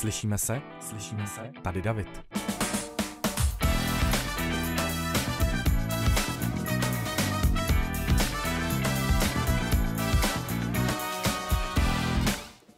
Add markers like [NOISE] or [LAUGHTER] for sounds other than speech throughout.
Slyšíme se? Slyšíme se? Tady David.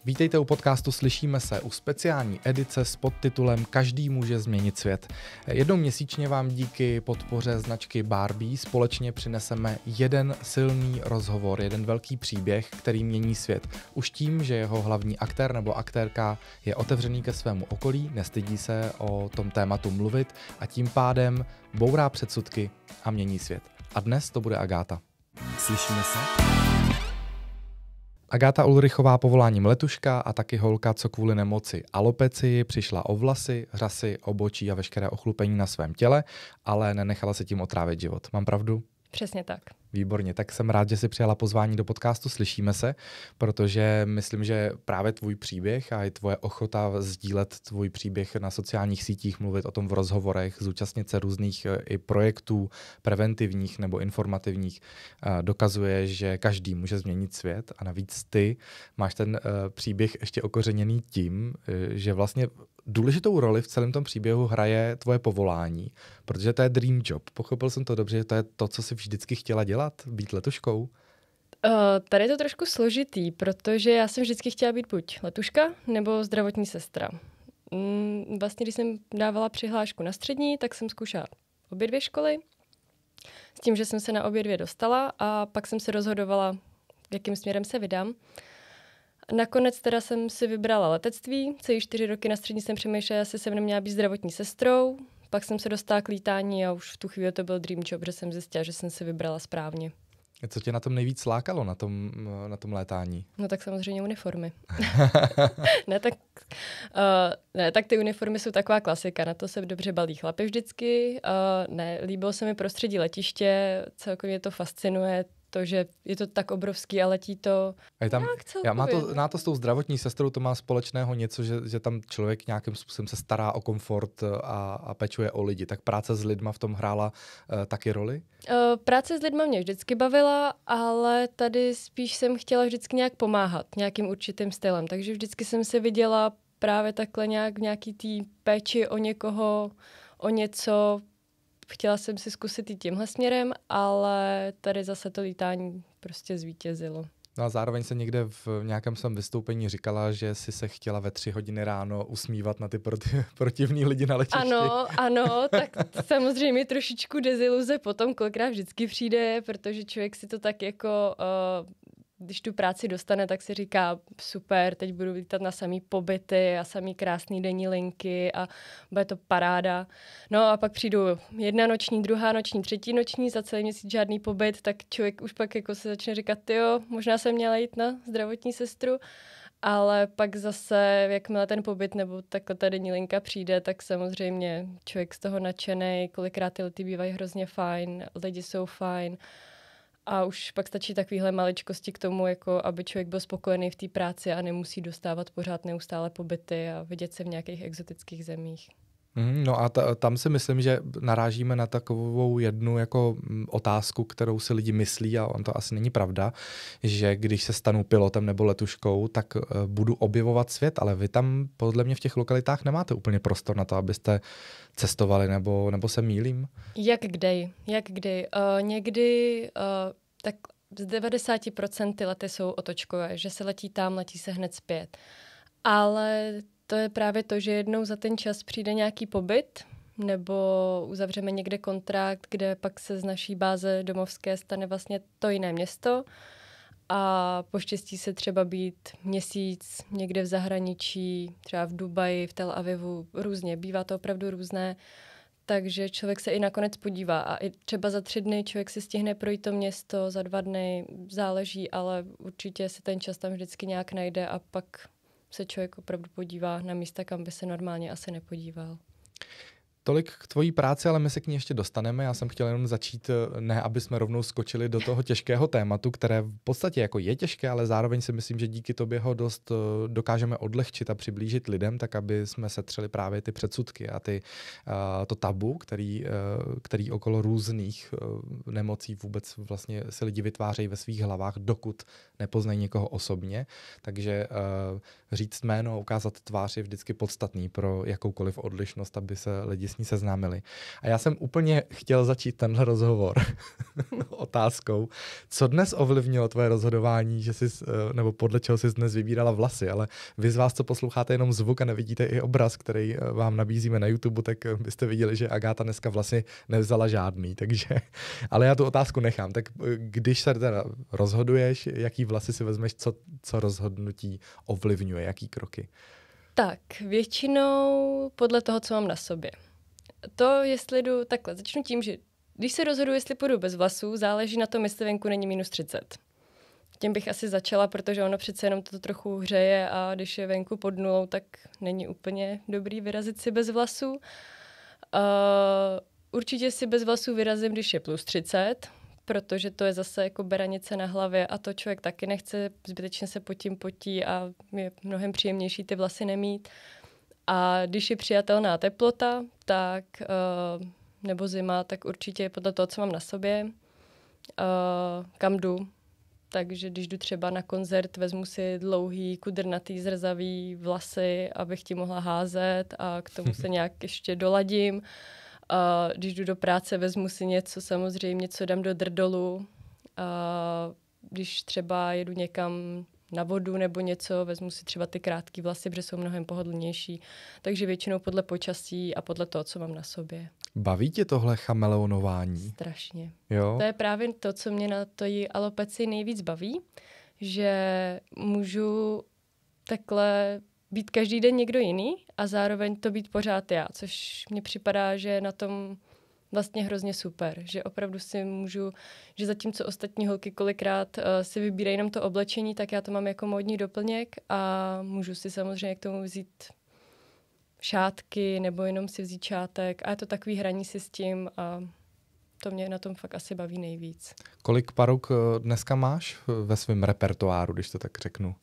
Vítejte u podcastu Slyšíme se u speciální edice s podtitulem Každý může změnit svět. Jednou měsíčně vám díky podpoře značky Barbie společně přineseme jeden silný rozhovor, jeden velký příběh, který mění svět. Už tím, že jeho hlavní aktér nebo aktérka je otevřený ke svému okolí, nestydí se o tom tématu mluvit a tím pádem bourá předsudky a mění svět. A dnes to bude Agáta. Slyšíme se? Agáta Ulrichová povoláním letuška a taky holka, co kvůli nemoci alopeci přišla o vlasy, řasy, obočí a veškeré ochlupení na svém těle, ale nenechala se tím otrávit život. Mám pravdu? Přesně tak. Výborně, tak jsem rád, že jsi přijala pozvání do podcastu Slyšíme se, protože myslím, že právě tvůj příběh a i tvoje ochota sdílet tvůj příběh na sociálních sítích, mluvit o tom v rozhovorech, zúčastnit se různých eh, i projektů preventivních nebo informativních, eh, dokazuje, že každý může změnit svět a navíc ty máš ten eh, příběh ještě okořeněný tím, že vlastně důležitou roli v celém tom příběhu hraje tvoje povolání, protože to je dream job. Pochopil jsem to dobře, že to je to, co si vždycky chtěla dělat, být letuškou? Eh, tady je to trošku složitý, protože já jsem vždycky chtěla být buď letuška nebo zdravotní sestra. Mm, vlastně, když jsem dávala přihlášku na střední, tak jsem zkoušela obě dvě školy, s tím, že jsem se na obě dvě dostala a pak jsem se rozhodovala, jakým směrem se vydám. Nakonec teda jsem si vybrala letectví, celý čtyři roky na střední jsem přemýšlela, jestli jsem neměla být zdravotní sestrou, pak jsem se dostala k lítání a už v tu chvíli to byl dream job, že jsem zjistila, že jsem si vybrala správně. Co tě na tom nejvíc lákalo, na tom, na tom létání? No tak samozřejmě uniformy. [LAUGHS] ne, tak, uh, ne, tak ty uniformy jsou taková klasika, na to se dobře balí chlapy vždycky. Uh, ne, líbilo se mi prostředí letiště, celkově to fascinuje, to, že je to tak obrovský a letí to a je tam, nějak celkově. Já má to, má to s tou zdravotní sestrou, to má společného něco, že, že tam člověk nějakým způsobem se stará o komfort eh, a, a pečuje o lidi. Tak práce s lidma v tom hrála uh, taky roli? Uh, práce s lidma mě vždycky bavila, ale tady spíš jsem chtěla vždycky nějak pomáhat, nějakým určitým stylem. Takže vždycky jsem se viděla právě takhle nějak v nějaký té péči o někoho, o něco, chtěla jsem si zkusit i tímhle směrem, ale tady zase to lítání prostě zvítězilo. No a zároveň se někde v nějakém svém vystoupení říkala, že si se chtěla ve tři hodiny ráno usmívat na ty proti, [LAUGHS] protivní lidi na letišti. Ano, [LAUGHS] ano, tak samozřejmě trošičku deziluze potom kolikrát vždycky přijde, protože člověk si to tak jako uh, když tu práci dostane, tak si říká, super, teď budu vítat na samý pobyty a samý krásný denní linky a bude to paráda. No a pak přijdu jedna noční, druhá noční, třetí noční, za celý měsíc žádný pobyt, tak člověk už pak jako se začne říkat, jo, možná jsem měla jít na zdravotní sestru, ale pak zase, jakmile ten pobyt nebo takhle ta denní linka přijde, tak samozřejmě člověk z toho nadšený, kolikrát ty lety bývají hrozně fajn, lidi jsou fajn a už pak stačí takovéhle maličkosti k tomu, jako aby člověk byl spokojený v té práci a nemusí dostávat pořád neustále pobyty a vidět se v nějakých exotických zemích. Mhm, no a ta, tam si myslím, že narážíme na takovou jednu jako mm, otázku, kterou si lidi myslí, a on to asi není pravda, že když se stanu pilotem nebo letuškou, tak eh, budu objevovat svět, ale vy tam podle mě v těch lokalitách nemáte úplně prostor na to, abyste cestovali, nebo, nebo se mílím? Jak kdy, jak kdy. Uh, eh, někdy uh, tak z 90% ty lety jsou otočkové, že se letí tam, letí se hned zpět. Ale to je právě to, že jednou za ten čas přijde nějaký pobyt, nebo uzavřeme někde kontrakt, kde pak se z naší báze domovské stane vlastně to jiné město a poštěstí se třeba být měsíc někde v zahraničí, třeba v Dubaji, v Tel Avivu, různě, bývá to opravdu různé, takže člověk se i nakonec podívá a i třeba za tři dny člověk si stihne projít to město, za dva dny záleží, ale určitě se ten čas tam vždycky nějak najde a pak se člověk opravdu podívá na místa, kam by se normálně asi nepodíval. Tolik k tvojí práci, ale my se k ní ještě dostaneme. Já jsem chtěl jenom začít, eh, ne aby jsme rovnou skočili do toho těžkého tématu, které v podstatě jako je těžké, ale zároveň si myslím, že díky tobě ho dost eh, dokážeme odlehčit a přiblížit lidem, tak aby jsme setřeli právě ty předsudky a ty, eh, to tabu, který, který okolo různých nemocí vůbec vlastně si lidi vytvářejí ve svých hlavách, dokud nepoznají někoho osobně. Takže říct jméno, ukázat tvář je vždycky podstatný pro jakoukoliv odlišnost, aby se lidi s ní seznámili. A já jsem úplně chtěl začít tenhle rozhovor [LAUGHS] hm. otázkou, co dnes ovlivnilo tvoje rozhodování, že jsi, eh, nebo podle čeho jsi dnes vybírala vlasy, ale vy z vás, co posloucháte jenom zvuk a nevidíte i obraz, který eh, vám nabízíme na YouTube, tak eh, byste viděli, že Agáta dneska vlasy nevzala žádný, [LAUGHS] takže, ale já tu otázku nechám. Tak když se teda rozhoduješ, jaký vlasy si vezmeš, co, co rozhodnutí ovlivňuje, jaký kroky? Tak, většinou podle toho, co mám na sobě to, jestli jdu takhle, začnu tím, že když se rozhodu, jestli půjdu bez vlasů, záleží na tom, jestli venku není minus 30. Tím bych asi začala, protože ono přece jenom to trochu hřeje a když je venku pod nulou, tak není úplně dobrý vyrazit si bez vlasů. Uh, určitě si bez vlasů vyrazím, když je plus 30, protože to je zase jako beranice na hlavě a to člověk taky nechce, zbytečně se potím potí a je mnohem příjemnější ty vlasy nemít. Uh, a když je přijatelná teplota, tak uh, nebo zima, tak určitě podle toho, co mám na sobě, uh, kam jdu. Takže když jdu třeba na koncert, vezmu si dlouhý, kudrnatý, zrzavý vlasy, abych ti mohla házet a k tomu se [LAUGHS] nějak ještě doladím. A uh, když jdu do práce, vezmu si něco samozřejmě, co dám do drdolu. A uh, když třeba jedu někam na vodu nebo něco, vezmu si třeba ty krátké vlasy, protože jsou mnohem pohodlnější. Takže většinou podle počasí a podle toho, co mám na sobě. Baví tě tohle chameleonování? Strašně. Jo? To je právě to, co mě na to alopeci nejvíc baví, že můžu takhle být každý den někdo jiný a zároveň to být pořád já, což mě připadá, že na tom vlastně hrozně super, že opravdu si můžu, že zatímco ostatní holky kolikrát uh, si vybírají jenom to oblečení, tak já to mám jako módní doplněk a můžu si samozřejmě k tomu vzít šátky nebo jenom si vzít čátek. a je to takový hraní si s tím a to mě na tom fakt asi baví nejvíc. Kolik paruk eh, dneska máš eh, ve svém repertoáru, když to tak řeknu?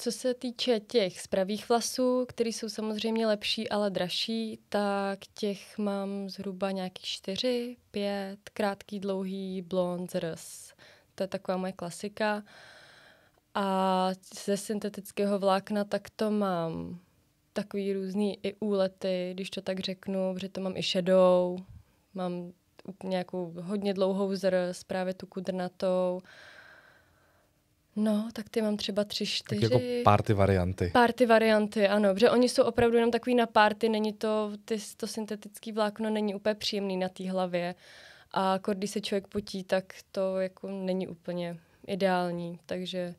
Co se týče těch zpravých vlasů, které jsou samozřejmě lepší, ale dražší, tak těch mám zhruba nějakých čtyři, pět, krátký, dlouhý, blond, zrs. To je taková moje klasika. A ze syntetického vlákna tak to mám takový různý i úlety, když to tak řeknu, protože to mám i šedou, mám nějakou hodně dlouhou zrz, právě tu kudrnatou, No, tak ty mám třeba tři, čtyři. Tak jako party varianty. Party varianty, ano, protože oni jsou opravdu jenom takový na party, není to, ty, to syntetický vlákno není úplně příjemný na té hlavě. A jako když se člověk potí, tak to jako není úplně ideální, takže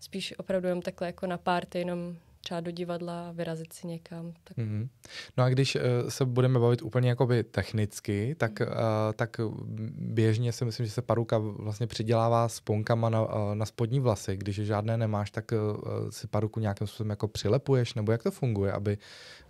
spíš opravdu jenom takhle jako na party, jenom třeba do divadla, vyrazit si někam. Tak. Mm-hmm. No a když uh, se budeme bavit úplně jakoby technicky, tak, uh, tak běžně si myslím, že se paruka vlastně přidělává s ponkama na, uh, na spodní vlasy. Když žádné nemáš, tak uh, si paruku nějakým způsobem jako přilepuješ, nebo jak to funguje, aby,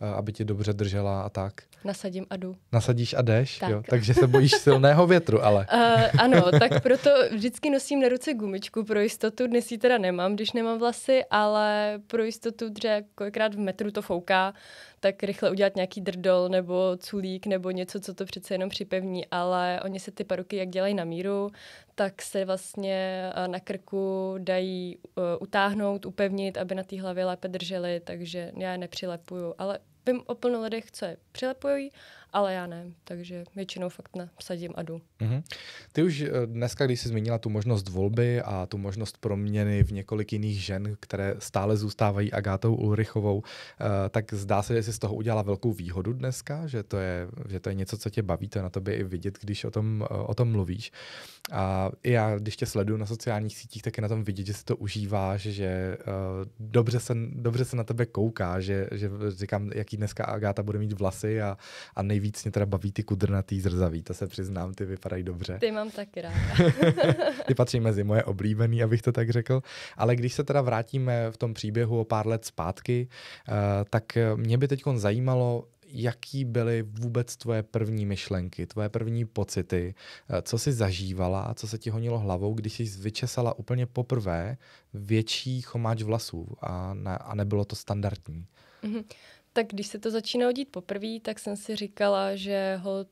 uh, aby ti dobře držela a tak? Nasadím a jdu. Nasadíš a jdeš, tak. jo? Takže se bojíš [LAUGHS] silného větru, ale. uh, ano, tak proto vždycky nosím na ruce gumičku pro jistotu. Dnes ji teda nemám, když nemám vlasy, ale pro jistotu protože kolikrát v metru to fouká, tak rychle udělat nějaký drdol nebo culík nebo něco, co to přece jenom připevní, ale oni se ty paruky, jak dělají na míru, tak se vlastně eh, na krku dají eh, utáhnout, upevnit, aby na té hlavě lépe drželi, takže já je nepřilepuju. Ale vím o plnoledech, co je přilepují ale já ne, takže většinou fakt nasadím a jdu. Mm-hmm. Ty už eh, dneska, když jsi zmínila tu možnost volby a tu možnost proměny v několik jiných žen, které stále zůstávají Agátou Ulrichovou, eh, tak zdá se, že jsi z toho udělala velkou výhodu dneska, že to je, že to je něco, co tě baví, to je na tobě i vidět, když o tom, eh, o tom mluvíš. A já, když tě sleduju na sociálních sítích, tak je na tom vidět, že si to užíváš, že dobře se, dobře se na tebe kouká, že, že říkám, jaký dneska Agáta bude mít vlasy a, a nejvíc nejvíc mě teda baví ty kudrnatý zrzavý, to se přiznám, ty vypadají dobře. Ty mám taky ráda. [LAUGHS] ty patří mezi moje oblíbený, abych to tak řekl. Ale když se teda vrátíme v tom příběhu o pár let zpátky, eh, tak mě by teď zajímalo, jaký byly vůbec tvoje první myšlenky, tvoje první pocity, eh, co jsi zažívala, co se ti honilo hlavou, když jsi vyčesala úplně poprvé větší chomáč vlasů a, ne, a nebylo to standardní. Mhm tak když se to začínalo dít poprvé, tak jsem si říkala, že hod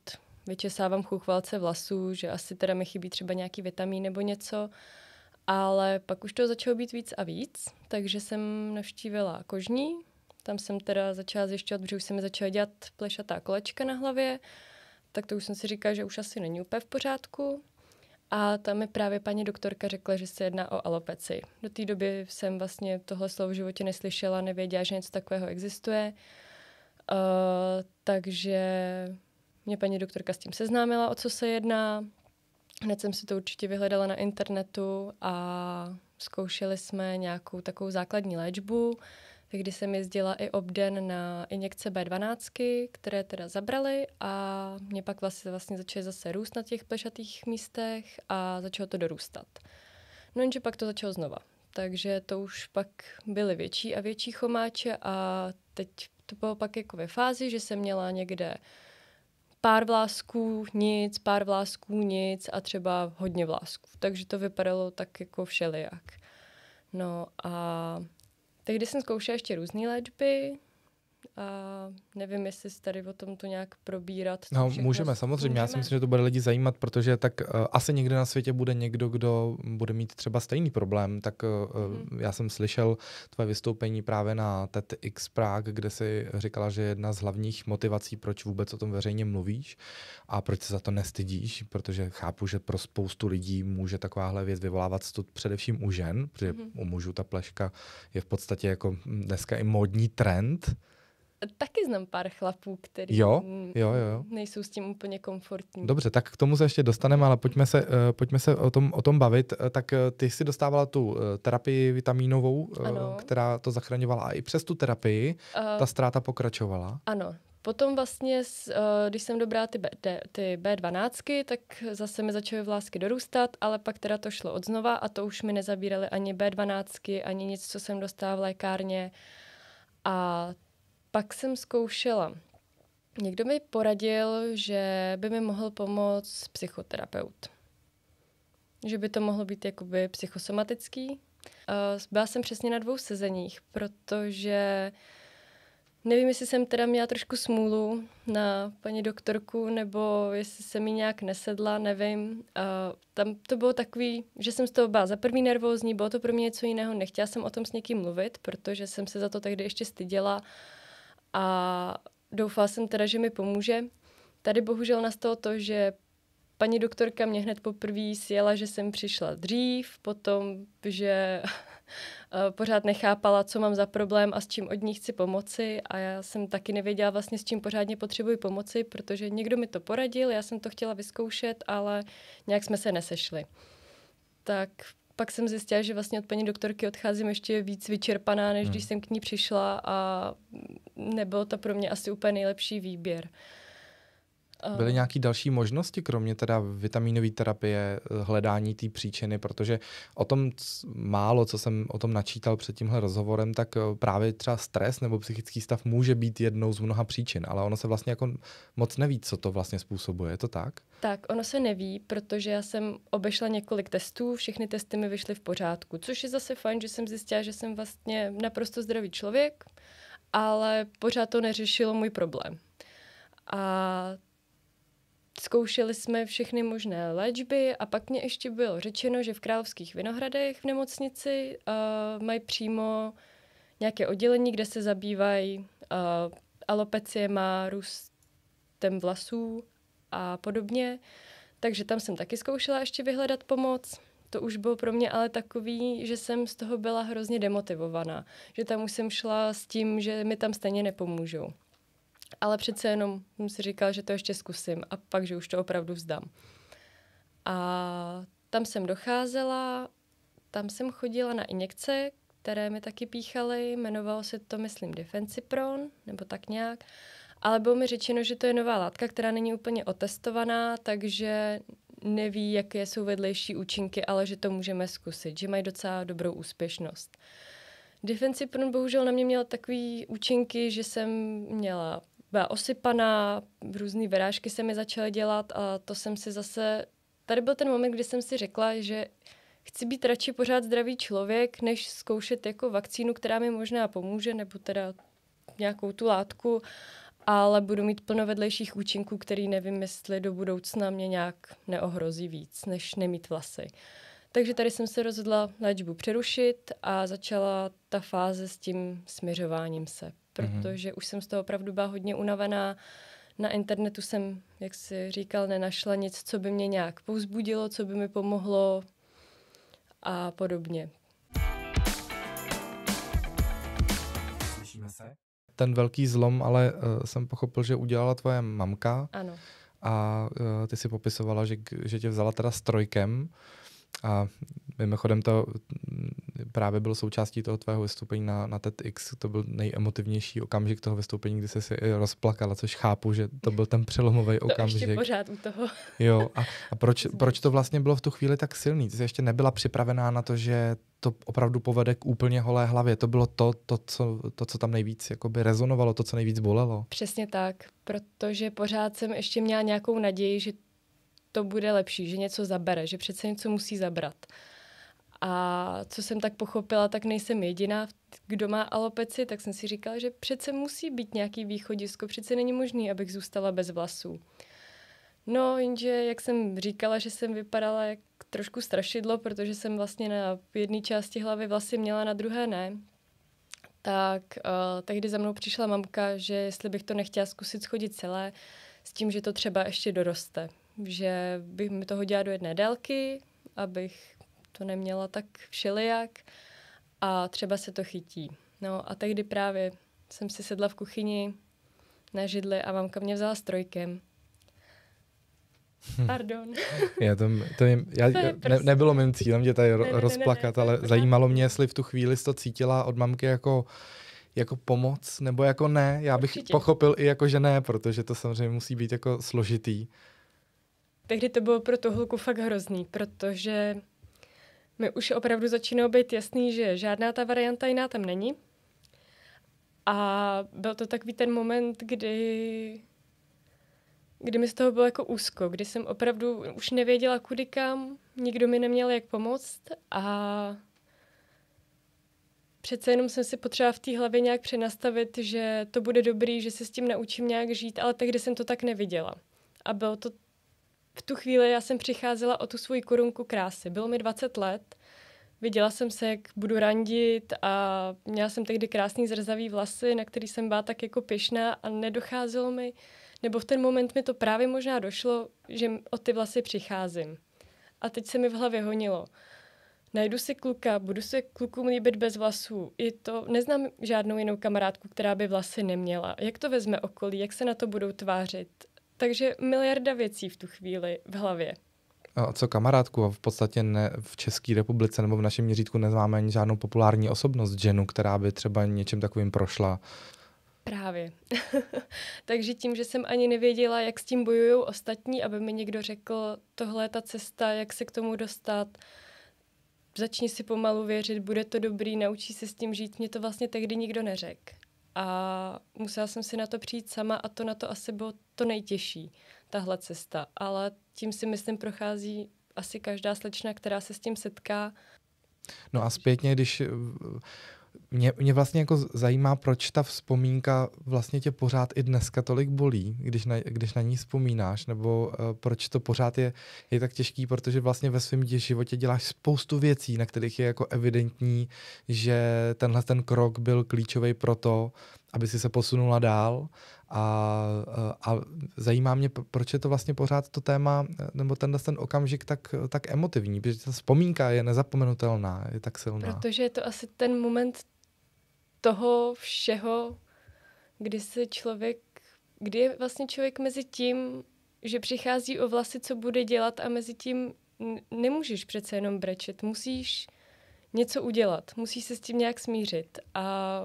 vyčesávám chuchvalce vlasů, že asi teda mi chybí třeba nějaký vitamín nebo něco, ale pak už to začalo být víc a víc, takže jsem navštívila kožní, tam jsem teda začala zjišťovat, protože už se mi začala dělat plešatá kolečka na hlavě, tak to už jsem si říkala, že už asi není úplně v pořádku. A tam mi právě paní doktorka řekla, že se jedná o alopeci. Do té doby jsem vlastně tohle slovo v životě neslyšela, nevěděla, že něco takového existuje. Uh, takže mě paní doktorka s tím seznámila, o co se jedná. Hned jsem si to určitě vyhledala na internetu a zkoušeli jsme nějakou takovou základní léčbu kdy jsem jezdila i obden na injekce B12, které teda zabrali a mě pak vlastně, vlastně začaly zase růst na těch plešatých místech a začalo to dorůstat. No jenže pak to začalo znova. Takže to už pak byly větší a větší chomáče a teď to bylo pak jako ve fázi, že jsem měla někde pár vlásků, nic, pár vlásků, nic a třeba hodně vlásků. Takže to vypadalo tak jako všelijak. No a Tehdy jsem zkoušela ještě různé léčby, a nevím, jestli se tady o tom to nějak probírat. No, můžeme, samozřejmě. Můžeme. Já si myslím, že to bude lidi zajímat, protože tak uh, asi někde na světě bude někdo, kdo bude mít třeba stejný problém. Tak uh, hmm já jsem slyšel tvoje vystoupení právě na TEDx Prague, kde si říkala, že jedna z hlavních motivací, proč vůbec o tom veřejně mluvíš a proč se za to nestydíš, protože chápu, že pro spoustu lidí může takováhle věc vyvolávat stud především u žen, protože hmm u mužů ta pleška je v podstatě jako hm, dneska i módní trend, Taky znám pár chlapů, který jo? Jo, jo. nejsou s tím úplně komfortní. Dobře, tak k tomu se ještě dostaneme, ale pojďme se, uh, pojďme se o, tom, o tom bavit. Eh, tak uh, ty jsi dostávala tu uh, terapii vitamínovou, uh, která to zachraňovala. A i přes tu terapii uh, ta ztráta pokračovala. Ano, Potom vlastně, když jsem dobrá ty, B, ty B12, tak zase mi začaly vlásky dorůstat, ale pak teda to šlo odznova a to už mi nezabíraly ani B12, ani nic, co jsem dostala v lékárně. A pak jsem zkoušela. Někdo mi poradil, že by mi mohl pomoct psychoterapeut. Že by to mohlo být jakoby psychosomatický. Byla jsem přesně na dvou sezeních, protože Nevím, jestli jsem teda měla trošku smůlu na paní doktorku, nebo jestli se mi nějak nesedla, nevím. Uh, tam to bylo takový, že jsem z toho byla za první nervózní, bylo to pro mě něco jiného, nechtěla jsem o tom s někým mluvit, protože jsem se za to tehdy ještě styděla a doufala jsem teda, že mi pomůže. Tady bohužel nastalo to, že paní doktorka mě hned poprvé sjela, že jsem přišla dřív, potom, že [LAUGHS] eh, pořád nechápala, co mám za problém a s čím od ní chci pomoci a já jsem taky nevěděla vlastně, s čím pořádně potřebuji pomoci, protože někdo mi to poradil, já jsem to chtěla vyzkoušet, ale nějak jsme se nesešli. Tak pak jsem zjistila, že vlastně od paní doktorky odcházím ještě víc vyčerpaná, než hmm. když jsem k ní přišla a nebyl to pro mě asi úplně nejlepší výběr. Ehm. Byly nějaké další možnosti, kromě teda vitaminové terapie, eh, hledání té příčiny, protože o tom málo, co jsem o tom načítal před tímhle rozhovorem, tak eh, právě třeba stres nebo psychický stav může být jednou z mnoha příčin, ale ono se vlastně jako moc neví, co to vlastně způsobuje, je to tak? Tak, ono se neví, protože já jsem obešla několik testů, všechny testy mi vyšly v pořádku, což je zase fajn, že jsem zjistila, že jsem vlastně naprosto zdravý člověk, ale pořád to neřešilo můj problém. A Zkoušeli jsme všechny možné léčby a pak mě ještě bylo řečeno, že v Královských Vinohradech v nemocnici uh, mají přímo nějaké oddělení, kde se zabývají uh, má růstem vlasů a podobně. Takže tam jsem taky zkoušela ještě vyhledat pomoc. To už bylo pro mě ale takový, že jsem z toho byla hrozně demotivovaná, že tam už jsem šla s tím, že mi tam stejně nepomůžou. Ale přece jenom jsem si říkala, že to ještě zkusím a pak, že už to opravdu vzdám. A tam jsem docházela, tam jsem chodila na injekce, které mi taky píchaly, jmenovalo se to, myslím, Defensipron, nebo tak nějak. Ale bylo mi řečeno, že to je nová látka, která není úplně otestovaná, takže neví, jaké jsou vedlejší účinky, ale že to můžeme zkusit, že mají docela dobrou úspěšnost. Defensipron bohužel na mě měl takové účinky, že jsem měla byla osypaná, různé vyrážky se mi začaly dělat a to jsem si zase... Tady byl ten moment, kdy jsem si řekla, že chci být radši pořád zdravý člověk, než zkoušet jako vakcínu, která mi možná pomůže, nebo teda nějakou tu látku ale budu mít plno vedlejších účinků, který nevím, jestli do budoucna mě nějak neohrozí víc, než nemít vlasy. Takže tady jsem se rozhodla léčbu přerušit a začala ta fáze s tím směřováním se, mhm. protože mm-hmm. už jsem z toho opravdu byla hodně unavená. Na internetu jsem, jak si říkal, nenašla nic, co by mě nějak pouzbudilo, co by mi pomohlo a podobně. Slyšíme se ten velký zlom, ale uh, jsem pochopil, že udělala tvoje mamka. Ano. A uh, ty si popisovala, že, že tě vzala teda strojkem. A mimochodem to mm, právě bylo součástí toho tvého vystoupení na, na TEDx, to byl nejemotivnější okamžik toho vystoupení, kdy jsi si rozplakala, což chápu, že to byl ten přelomový to okamžik. ještě pořád u toho. jo, a, a proč, [LAUGHS] proč to vlastně bylo v tu chvíli tak silný? Ty jsi ještě nebyla připravená na to, že to opravdu povede k úplně holé hlavě. To bylo to, to, co, to, co tam nejvíc jakoby rezonovalo, to, co nejvíc bolelo. Přesně tak, protože pořád jsem ještě měla nějakou naději, že to bude lepší, že něco zabere, že přece něco musí zabrat. A co jsem tak pochopila, tak nejsem jediná, kdo má alopeci, tak jsem si říkala, že přece musí být nějaký východisko, přece není možný, abych zůstala bez vlasů. No, jenže, jak jsem říkala, že jsem vypadala jak trošku strašidlo, protože jsem vlastně na jedné části hlavy vlasy měla, na druhé ne, tak uh, tehdy za mnou přišla mamka, že jestli bych to nechtěla zkusit schodit celé, s tím, že to třeba ještě doroste že bych mi to hodila do jedné délky, abych to neměla tak všelijak a třeba se to chytí. No a tehdy právě jsem si sedla v kuchyni na židli a mamka mě vzala strojkem. Hm. Pardon. já to, to, je, já, to je ne, prostě- nebylo mým cílem tě tady ne, ne, rozplakat, ne, ne, ne, ale ne, zajímalo mě, jestli v tu chvíli jsi to cítila od mamky jako jako pomoc, nebo jako ne. Já bych Určitě. pochopil i jako, že ne, protože to samozřejmě musí být jako složitý tehdy to bylo pro tu holku fakt hrozný, protože mi už opravdu začínalo být jasný, že žádná ta varianta jiná tam není. A byl to takový ten moment, kdy, kdy mi z toho bylo jako úzko, kdy jsem opravdu už nevěděla kudy kam, nikdo mi neměl jak pomoct a přece jenom jsem si potřeba v té hlavě nějak přenastavit, že to bude dobrý, že se s tím naučím nějak žít, ale tehdy jsem to tak neviděla. A bylo to v tu chvíli já jsem přicházela o tu svoji korunku krásy. Bylo mi 20 let, viděla jsem se, jak budu randit a měla jsem tehdy krásný zrzavý vlasy, na který jsem byla tak jako pyšná a nedocházelo mi, nebo v ten moment mi to právě možná došlo, že o ty vlasy přicházím. A teď se mi v hlavě honilo. Najdu si kluka, budu se klukům líbit bez vlasů. Je to, neznám žádnou jinou kamarádku, která by vlasy neměla. Jak to vezme okolí, jak se na to budou tvářit? Takže miliarda věcí v tu chvíli v hlavě. A co kamarádku? V podstatě ne, v České republice nebo v našem měřítku neznáme ani žádnou populární osobnost ženu, která by třeba něčím takovým prošla. Právě. [LAUGHS] Takže tím, že jsem ani nevěděla, jak s tím bojují ostatní, aby mi někdo řekl, tohle je ta cesta, jak se k tomu dostat, začni si pomalu věřit, bude to dobrý, naučí se s tím žít, mě to vlastně tehdy nikdo neřekl a musela jsem si na to přijít sama a to na to asi bylo to nejtěžší, tahle cesta. Ale tím si myslím prochází asi každá slečna, která se s tím setká. No a zpětně, když mě, mě vlastně jako zajímá, proč ta vzpomínka vlastně tě pořád i dneska tolik bolí, když na, když na ní vzpomínáš, nebo uh, proč to pořád je, je tak těžký, protože vlastně ve svém životě děláš spoustu věcí, na kterých je jako evidentní, že tenhle ten krok byl klíčový pro to, aby si se posunula dál a, a zajímá mě, proč je to vlastně pořád to téma, nebo tenhle ten okamžik tak, tak emotivní, protože ta vzpomínka je nezapomenutelná, je tak silná. Protože je to asi ten moment toho všeho, kdy se člověk, kdy je vlastně člověk mezi tím, že přichází o vlasy, co bude dělat a mezi tím nemůžeš přece jenom brečet, musíš něco udělat, musíš se s tím nějak smířit a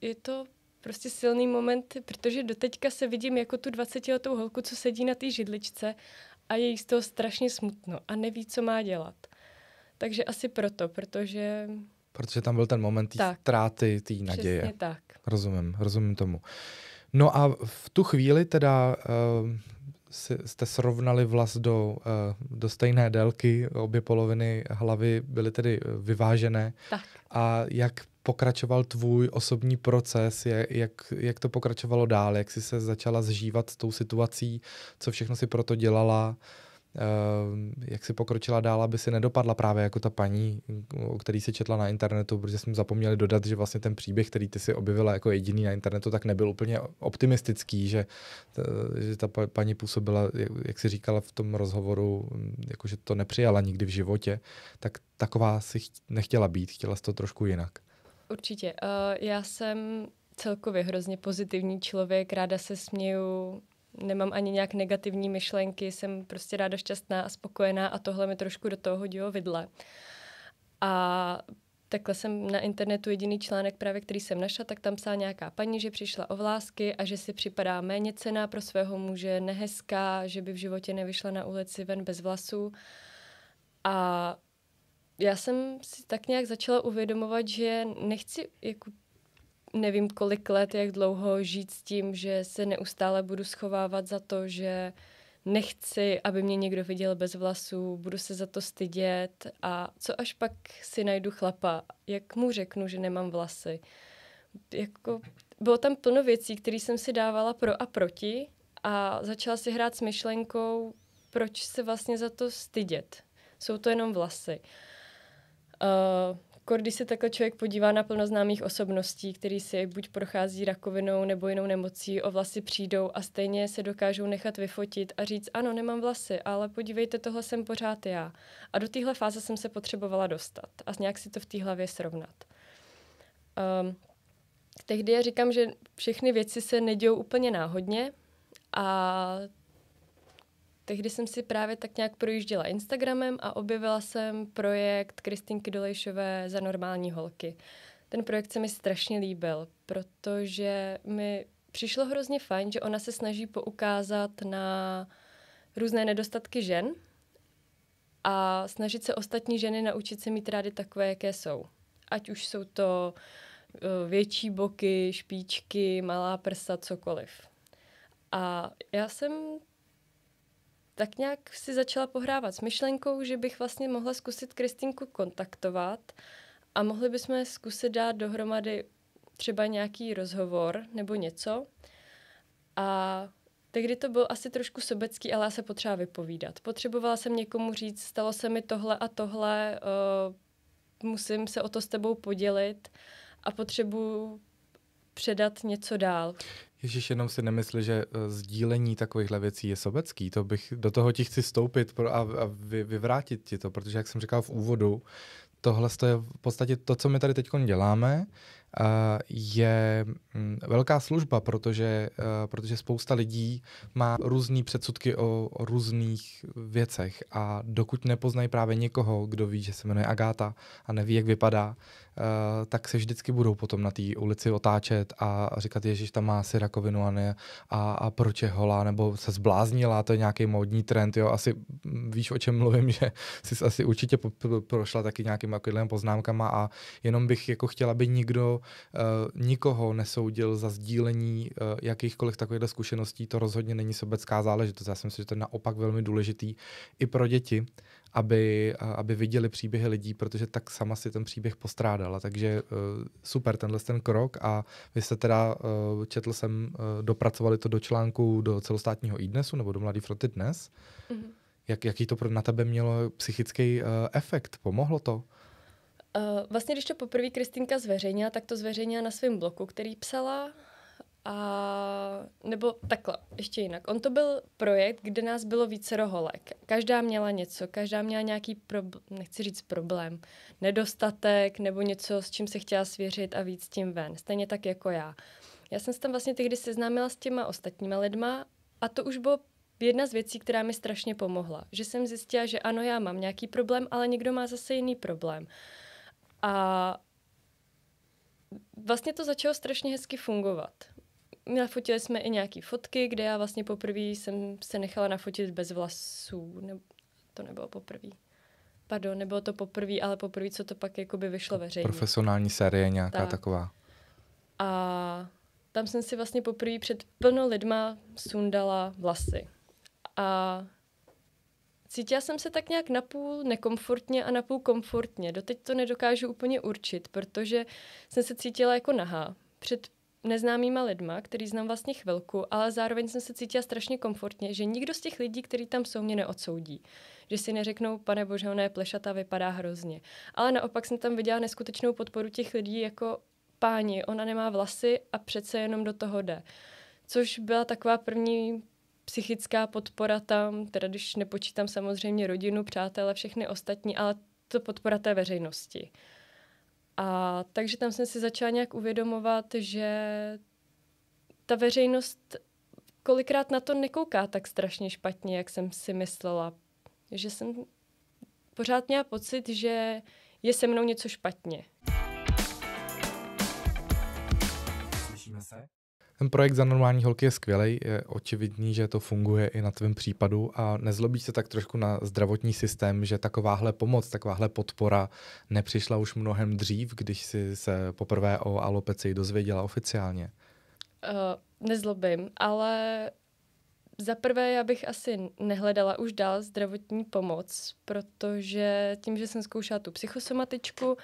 je to prostě silný moment, protože doteďka se vidím jako tu 20-letou holku, co sedí na té židličce a je jí z toho strašně smutno a neví, co má dělat. Takže asi proto, protože... Protože tam byl ten moment té ztráty, té naděje. Přesně tak. Rozumím, rozumím tomu. No a v tu chvíli teda uh, jste srovnali vlas do, uh, do stejné délky, obě poloviny hlavy byly tedy eh, vyvážené. Tak. A jak pokračoval tvůj osobní proces, jak, jak to pokračovalo dál, jak jsi se začala zžívat s tou situací, co všechno si proto dělala, ehm, jak si pokročila dál, aby si nedopadla právě jako ta paní, o který se četla na internetu, protože jsme zapomněli dodat, že vlastně ten příběh, který ty si objevila jako jediný na internetu, tak nebyl úplně optimistický, že, že ta paní působila, jak si říkala v tom rozhovoru, jako že to nepřijala nikdy v životě, tak taková si nechtěla být, chtěla si to trošku jinak. Určitě. Uh, já jsem celkově hrozně pozitivní člověk, ráda se směju, nemám ani nějak negativní myšlenky, jsem prostě ráda šťastná a spokojená a tohle mi trošku do toho hodilo vidle. A takhle jsem na internetu jediný článek právě, který jsem našla, tak tam psala nějaká paní, že přišla o vlásky a že si připadá méně cená pro svého muže, nehezká, že by v životě nevyšla na ulici ven bez vlasů. A já jsem si tak nějak začala uvědomovat, že nechci jako nevím kolik let, jak dlouho žít s tím, že se neustále budu schovávat za to, že nechci, aby mě někdo viděl bez vlasů, budu se za to stydět a co až pak si najdu chlapa, jak mu řeknu, že nemám vlasy. Jako, bylo tam plno věcí, které jsem si dávala pro a proti a začala si hrát s myšlenkou, proč se vlastně za to stydět. Jsou to jenom vlasy. Uh, když se takhle člověk podívá na plno známých osobností, který si buď prochází rakovinou nebo jinou nemocí, o vlasy přijdou a stejně se dokážou nechat vyfotit a říct, ano, nemám vlasy, ale podívejte, tohle jsem pořád já. A do téhle fáze jsem se potřebovala dostat a nějak si to v té hlavě srovnat. Um, tehdy já říkám, že všechny věci se nedějou úplně náhodně a Tehdy jsem si právě tak nějak projížděla Instagramem a objevila jsem projekt Kristinky Dolejšové za normální holky. Ten projekt se mi strašně líbil, protože mi přišlo hrozně fajn, že ona se snaží poukázat na různé nedostatky žen a snažit se ostatní ženy naučit se mít rády takové, jaké jsou. Ať už jsou to eh, větší boky, špičky, malá prsa, cokoliv. A já jsem tak nějak si začala pohrávat s myšlenkou, že bych vlastně mohla zkusit Kristinku kontaktovat a mohli bychom zkusit dát dohromady třeba nějaký rozhovor nebo něco. A Tehdy to byl asi trošku sobecký, ale já se potřeba vypovídat. Potřebovala jsem někomu říct, stalo se mi tohle a tohle, uh, musím se o to s tebou podělit a potřebuju předat něco dál. Ježíš, jenom si nemyslí, že eh, sdílení takovýchhle věcí je sobecký. To bych, do toho ti chci stoupit pro, a, a vy, vyvrátit ti to, protože jak jsem říkal v úvodu, tohle je v podstatě to, co my tady teď děláme, Eh, je mm, velká služba, protože, eh, protože spousta lidí má různé předsudky o, o různých věcech a dokud nepoznají právě někoho, kdo ví, že se jmenuje Agáta a neví, jak vypadá, eh, tak se vždycky budou potom na té ulici otáčet a říkat, že tam má asi rakovinu a, ne, a, a proč je holá, nebo se zbláznila, to je nějaký módní trend, jo, asi mm, víš, o čem mluvím, [LAUGHS] že jsi asi určitě prošla taky nějakým poznámkama a jenom bych jako chtěla, aby nikdo Eh, nikoho nesoudil za sdílení eh, jakýchkoliv takových zkušeností, to rozhodně není sobecká záležitost. Já si myslím, že to je naopak velmi důležitý i pro děti, aby, eh, aby viděli příběhy lidí, protože tak sama si ten příběh postrádala. Takže super tenhle ten krok a vy jste teda, četl jsem, dopracovali to do článku do celostátního IDNESu nebo do Mladý fronty dnes. Mm-hmm. Jak, jaký to pro na tebe mělo psychický efekt? Pomohlo to? Uh, vlastně, když to poprvé Kristinka zveřejnila, tak to zveřejnila na svém bloku, který psala. A nebo takhle, ještě jinak. On to byl projekt, kde nás bylo více roholek. Každá měla něco, každá měla nějaký, probl- nechci říct problém, nedostatek nebo něco, s čím se chtěla svěřit a víc tím ven. Stejně tak jako já. Já jsem se tam vlastně tehdy seznámila s těma ostatníma lidma a to už bylo jedna z věcí, která mi strašně pomohla. Že jsem zjistila, že ano, já mám nějaký problém, ale někdo má zase jiný problém. A vlastně to začalo strašně hezky fungovat. Nafotili jsme i nějaké fotky, kde já vlastně poprvé jsem se nechala nafotit bez vlasů. Ne, to nebylo poprvé. Pardon, nebylo to poprvé, ale poprvé, co to pak jakoby vyšlo veřejně. Profesionální série nějaká tak. taková. A tam jsem si vlastně poprvé před plno lidma sundala vlasy. A Cítila jsem se tak nějak napůl nekomfortně a napůl komfortně. Doteď to nedokážu úplně určit, protože jsem se cítila jako nahá. Před neznámýma lidma, který znám vlastně chvilku, ale zároveň jsem se cítila strašně komfortně, že nikdo z těch lidí, kteří tam jsou, mě neodsoudí. Že si neřeknou, pane bože, ona je plešata, vypadá hrozně. Ale naopak jsem tam viděla neskutečnou podporu těch lidí, jako páni, ona nemá vlasy a přece jenom do toho jde. Což byla taková první psychická podpora tam, teda když nepočítám samozřejmě rodinu, přátele, všechny ostatní, ale to podpora té veřejnosti. A takže tam jsem si začala nějak uvědomovat, že ta veřejnost kolikrát na to nekouká tak strašně špatně, jak jsem si myslela. Že jsem pořád měla pocit, že je se mnou něco špatně. Slyšíme se ten projekt za normální holky je skvělý, je očividný, že to funguje i na tvém případu a nezlobí se tak trošku na zdravotní systém, že takováhle pomoc, takováhle podpora nepřišla už mnohem dřív, když si se poprvé o alopecii dozvěděla oficiálně. Uh, nezlobím, ale za prvé, já bych asi nehledala už dál zdravotní pomoc, protože tím, že jsem zkoušela tu psychosomatičku,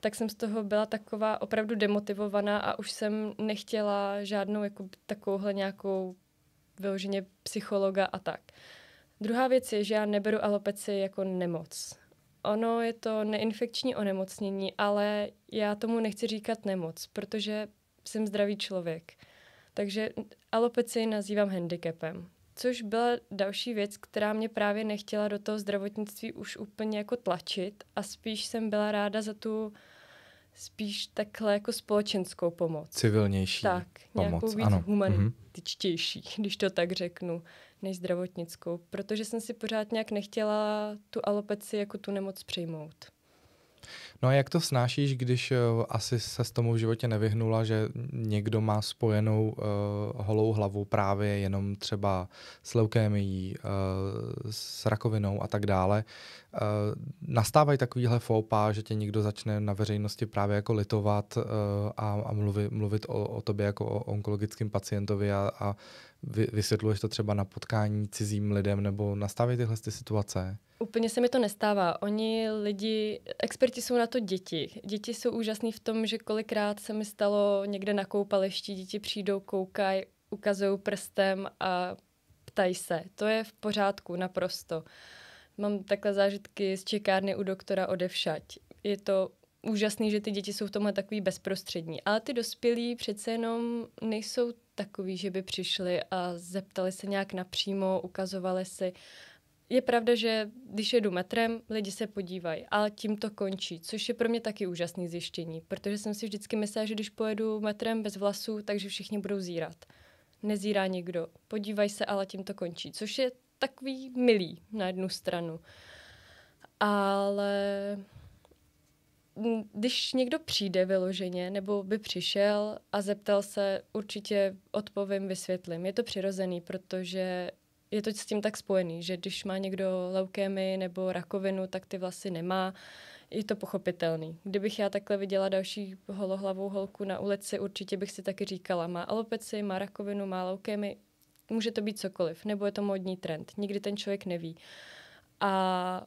tak jsem z toho byla taková opravdu demotivovaná a už jsem nechtěla žádnou jako takovouhle nějakou vyloženě psychologa a tak. Druhá věc je, že já neberu alopeci jako nemoc. Ono je to neinfekční onemocnění, ale já tomu nechci říkat nemoc, protože jsem zdravý člověk. Takže alopeci nazývám handicapem. Což byla další věc, která mě právě nechtěla do toho zdravotnictví už úplně jako tlačit a spíš jsem byla ráda za tu spíš takhle jako společenskou pomoc. Civilnější Tak, pomoc, nějakou víc ano. Mhm. humanitičtější, mm-hmm. když to tak řeknu, než zdravotnickou, protože jsem si pořád nějak nechtěla tu alopeci jako tu nemoc přejmout. No a jak to snášíš, když eh, asi se s tomu v životě nevyhnula, že někdo má spojenou uh, holou hlavu právě jenom třeba s leukémií, uh, s rakovinou a tak dále. Uh, nastávají takovýhle fópa, že tě někdo začne na veřejnosti právě jako litovat uh, a, a mluvit, mluvit o, o tobě jako o onkologickém pacientovi a, a vy, vysvětluješ to třeba na potkání cizím lidem nebo nastavit tyhle ty situace? Úplně se mi to nestává. Oni lidi, experti jsou na to děti. Děti jsou úžasní v tom, že kolikrát se mi stalo někde na koupališti, děti přijdou, koukají, ukazují prstem a ptají se. To je v pořádku, naprosto. Mám takhle zážitky z čekárny u doktora odevšať. Je to úžasný, že ty děti jsou v tomhle takový bezprostřední. Ale ty dospělí přece jenom nejsou takový, že by přišli a zeptali se nějak napřímo, ukazovali si. Je pravda, že když jedu metrem, lidi se podívají, ale tím to končí, což je pro mě taky úžasné zjištění, protože jsem si vždycky myslela, že když pojedu metrem bez vlasů, takže všichni budou zírat. Nezírá nikdo, podívají se, ale tím to končí, což je takový milý na jednu stranu. Ale když někdo přijde vyloženě, nebo by přišel a zeptal se, určitě odpovím, vysvětlím. Je to přirozený, protože je to s tím tak spojený, že když má někdo leukémy nebo rakovinu, tak ty vlasy nemá. Je to pochopitelný. Kdybych já takhle viděla další holohlavou holku na ulici, určitě bych si taky říkala, má alopeci, má rakovinu, má leukémy, může to být cokoliv, nebo je to modní trend. Nikdy ten člověk neví. A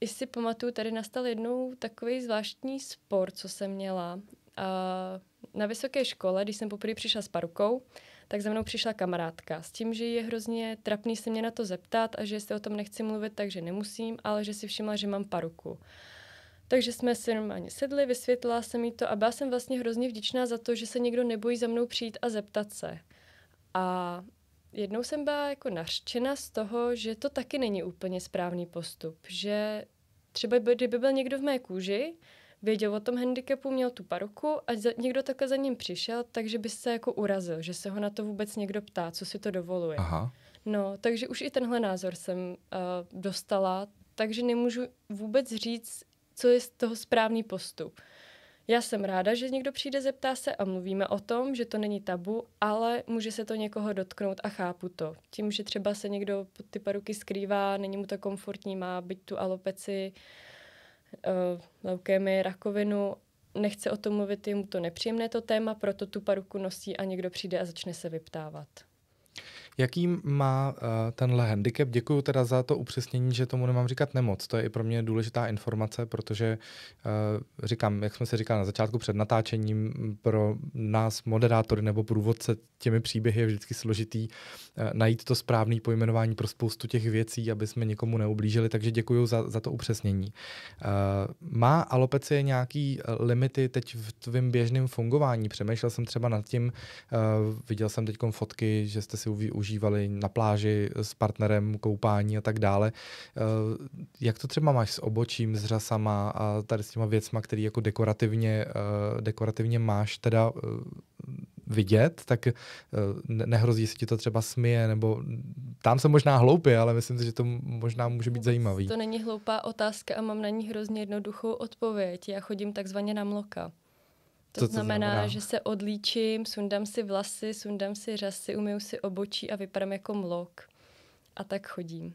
i si pamatuju, tady nastal jednou takový zvláštní spor, co jsem měla. A na vysoké škole, když jsem poprvé přišla s parukou, tak za mnou přišla kamarádka s tím, že je hrozně trapný se mě na to zeptat a že se o tom nechci mluvit, takže nemusím, ale že si všimla, že mám paruku. Takže jsme si normálně sedli, vysvětlila jsem jí to a byla jsem vlastně hrozně vděčná za to, že se někdo nebojí za mnou přijít a zeptat se. A jednou jsem byla jako nařčena z toho, že to taky není úplně správný postup, že třeba kdyby byl někdo v mé kůži, věděl o tom handicapu, měl tu paruku a za, někdo takhle za ním přišel, takže by se jako urazil, že se ho na to vůbec někdo ptá, co si to dovoluje. Aha. No, takže už i tenhle názor jsem uh, dostala, takže nemůžu vůbec říct, co je z toho správný postup. Já jsem ráda, že někdo přijde, zeptá se a mluvíme o tom, že to není tabu, ale může se to někoho dotknout a chápu to. Tím, že třeba se někdo pod ty paruky skrývá, není mu to komfortní, má byť tu alopeci, eh, leukémy, rakovinu, nechce o tom mluvit, je mu to nepříjemné to téma, proto tu paruku nosí a někdo přijde a začne se vyptávat. Jaký má uh, tenhle handicap? Děkuji teda za to upřesnění, že tomu nemám říkat nemoc. To je i pro mě důležitá informace, protože uh, říkám, jak jsme se říkali na začátku před natáčením, pro nás moderátory nebo průvodce těmi příběhy je vždycky složitý uh, najít to správné pojmenování pro spoustu těch věcí, aby jsme někomu neublížili, takže děkuji za, za to upřesnění. Uh, má alopecie nějaký limity teď v tvém běžném fungování? Přemýšlel jsem třeba nad tím, uh, viděl jsem teď fotky, že jste si u užívali na pláži s partnerem, koupání a tak dále. Eh, jak to třeba máš s obočím, s řasama a tady s těma věcma, které jako dekorativně, eh, dekorativně máš teda eh, vidět, tak nehrozí, jestli ti to třeba smije, nebo tam se možná hloupě, ale myslím si, že to možná může být zajímavý. To není hloupá otázka a mám na ní hrozně jednoduchou odpověď. Já chodím takzvaně na mloka. To, to znamená, znamená, že se odlíčím, sundám si vlasy, sundám si řasy, umiju si obočí a vypadám jako mlok. A tak chodím.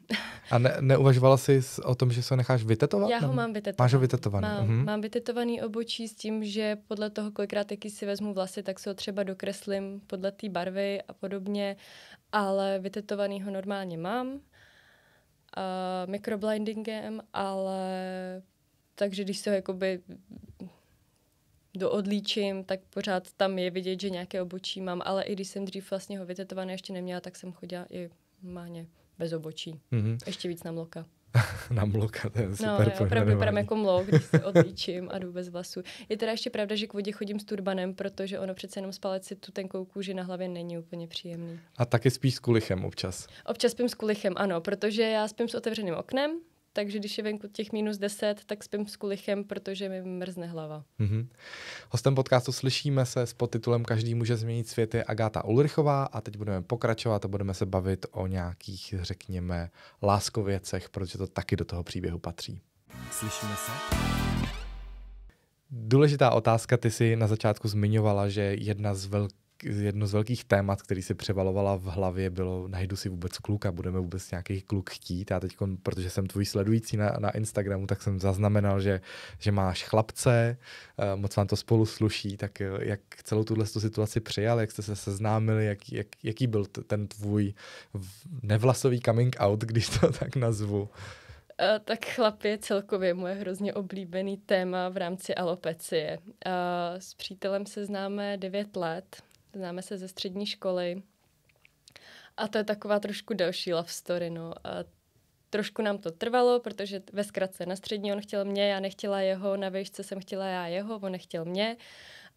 A ne, neuvažovala jsi o tom, že se ho necháš vytetovat? Já ho mám vytetovaný. Máš ho vytetovaný. Mám, mhm. mám vytetovaný obočí s tím, že podle toho, kolikrát jaký si vezmu vlasy, tak se ho třeba dokreslím podle té barvy a podobně. Ale vytetovaný ho normálně mám. Uh, mikroblindingem, ale takže když se ho jakoby doodlíčím, tak pořád tam je vidět, že nějaké obočí mám, ale i když jsem dřív vlastně ho vytetované ještě neměla, tak jsem chodila i máně bez obočí. Mm-hmm. Ještě víc na mloka. [LAUGHS] na mloka, to je no, super. No, já opravdu vypadám jako mlok, když se odlíčím a jdu bez vlasů. Je teda ještě pravda, že k vodě chodím s turbanem, protože ono přece jenom spalet si tu tenkou kůži na hlavě není úplně příjemný. A taky spíš s kulichem občas? Občas spím s kulichem, ano, protože já spím s otevřeným oknem, takže když je venku těch minus 10, tak spím s kulichem, protože mi mrzne hlava. Mm-hmm. Hostem podcastu Slyšíme se s podtitulem Každý může změnit svět je Agáta Ulrichová a teď budeme pokračovat a budeme se bavit o nějakých, řekněme, láskověcech, protože to taky do toho příběhu patří. Slyšíme se? Důležitá otázka, ty jsi na začátku zmiňovala, že jedna z velkých jedno z velkých témat, který si převalovala v hlavě, bylo najdu si vůbec kluka, budeme vůbec nějaký kluk chtít. Já teď, protože jsem tvůj sledující na, na Instagramu, tak jsem zaznamenal, že, že máš chlapce, eh, moc vám to spolu sluší, tak eh, jak celou tuhle situaci přijal, jak jste se seznámili, jak, jak, jaký byl ten tvůj nevlasový coming out, když to [LAUGHS] tak nazvu? Uh, tak chlap je celkově moje hrozně oblíbený téma v rámci alopecie. Uh, s přítelem se známe 9 let, Známe se ze střední školy. A to je taková trošku další love story, no. A trošku nám to trvalo, protože ve zkratce na střední on chtěl mě, já nechtěla jeho, na výšce jsem chtěla já jeho, on nechtěl mě.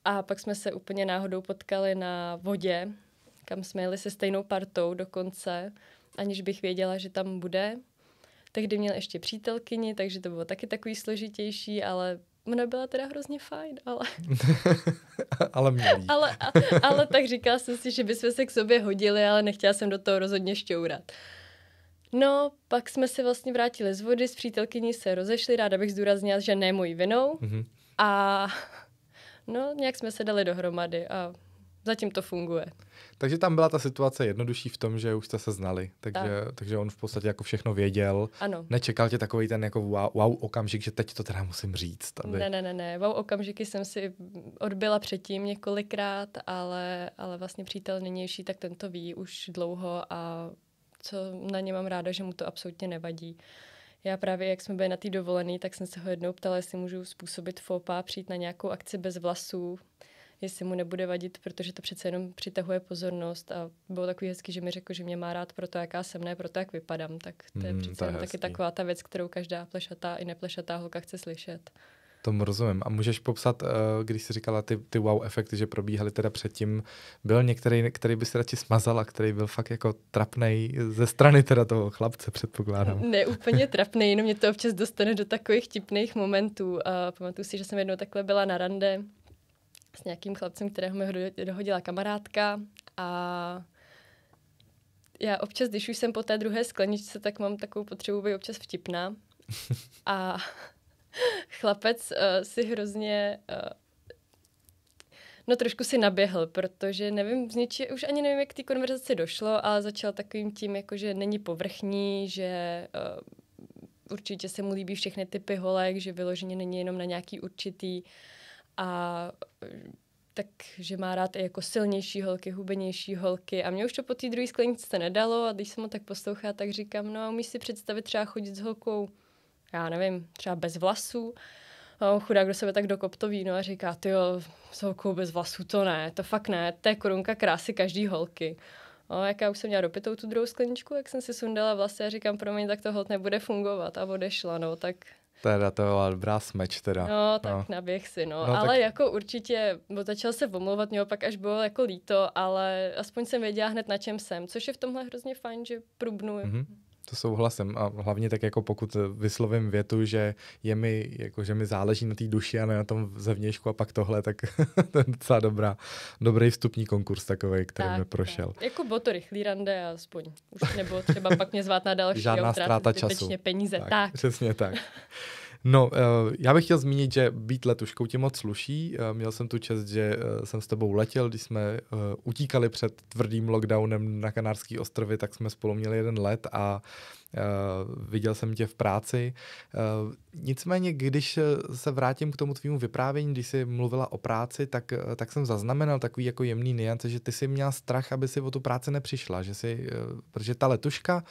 A pak jsme se úplně náhodou potkali na vodě, kam jsme jeli se stejnou partou dokonce, aniž bych věděla, že tam bude. Tehdy měl ještě přítelkyni, takže to bylo taky takový složitější, ale ona byla teda hrozně fajn, ale... [LAUGHS] ale mě. ale, a, ale tak říkala jsem si, že bychom se k sobě hodili, ale nechtěla jsem do toho rozhodně šťourat. No, pak jsme se vlastně vrátili z vody, s přítelkyní se rozešli, ráda bych zdůraznila, že ne mojí vinou. Mm-hmm. A no, nějak jsme se dali dohromady a zatím to funguje. Takže tam byla ta situace jednodušší v tom, že už jste se znali, takže, tak. takže on v podstatě jako všechno věděl. Ano. Nečekal tě takový ten jako wow, wow okamžik, že teď to teda musím říct. Aby... Ne, ne, ne, ne, wow okamžiky jsem si odbyla předtím několikrát, ale, ale vlastně přítel nynější, tak ten to ví už dlouho a co na ně mám ráda, že mu to absolutně nevadí. Já právě, jak jsme byli na té dovolené, tak jsem se ho jednou ptala, jestli můžu způsobit fopa, přijít na nějakou akci bez vlasů jestli mu nebude vadit, protože to přece jenom přitahuje pozornost a bylo takový hezký, že mi řekl, že mě má rád pro to, jaká jsem, ne pro to, jak vypadám. Tak to je hmm, přece jenom taky taková ta věc, kterou každá plešatá i neplešatá holka chce slyšet. Tomu rozumím. A můžeš popsat, eh, když jsi říkala ty, ty wow efekty, že probíhaly teda předtím, byl některý, který by si radši smazala, který byl fakt jako trapnej ze strany teda toho chlapce, předpokládám. Ne úplně trapnej, jenom mě to občas dostane do takových tipných momentů. A pamatuju si, že jsem jednou takhle byla na rande s nějakým chlapcem, kterého mi dohodila kamarádka a já občas, když už jsem po té druhé skleničce, tak mám takovou potřebu být občas vtipná. [LAUGHS] A [LAUGHS] chlapec uh, si hrozně uh, no trošku si naběhl, protože nevím, z něči, už ani nevím, jak té konverzaci došlo, ale začal takovým tím, jako že není povrchní, že uh, určitě se mu líbí všechny typy holek, že vyloženě není jenom na nějaký určitý a eh, tak, že má rád i jako silnější holky, hubenější holky. A mě už to po té druhé skleničce nedalo a když jsem ho tak poslouchá, tak říkám, no a umíš si představit třeba chodit s holkou, já nevím, třeba bez vlasů. A on chudák do sebe tak do kopto víno a říká, ty jo, s holkou bez vlasů to ne, to fakt ne, to je korunka krásy každý holky. No, jak já už jsem měla dopitou tu druhou skleničku, jak jsem si sundala vlasy a říkám, pro mě tak to hod nebude fungovat a odešla, no, tak Teda to byla dobrá smeč teda. No, no. tak no. naběh si, no. no ale tak... jako určitě, bo začal se omlouvat, mě pak až bylo jako líto, ale aspoň jsem věděla hned na čem jsem, což je v tomhle hrozně fajn, že průbnu. Mm-hmm naprosto souhlasím. a hlavně tak jako pokud vyslovím větu, že je mi, jako, že mi záleží na té duši a ne na tom zevnějšku a pak tohle, tak [LAUGHS] to je docela dobrá, dobrý vstupní konkurs takový, který tak, mi prošel. Tak. Jako bylo to rychlý rande a aspoň už nebo třeba pak mě zvát na další. Žádná ztráta času. peníze. Tak, tak. Přesně tak. [LAUGHS] No, eh, já bych chtěl zmínit, že být letuškou ti moc sluší. Eh, měl jsem tu čest, že eh, jsem s tebou letěl, když jsme utíkali před tvrdým lockdownem na Kanárský ostrovy, tak jsme spolu měli jeden let a viděl jsem tě v práci. nicméně, když se vrátím k tomu tvému vyprávění, když jsi mluvila o práci, tak, tak jsem zaznamenal takový jako jemný niance, že ty jsi měla strach, aby si o tu práci nepřišla, že si, protože ta letuška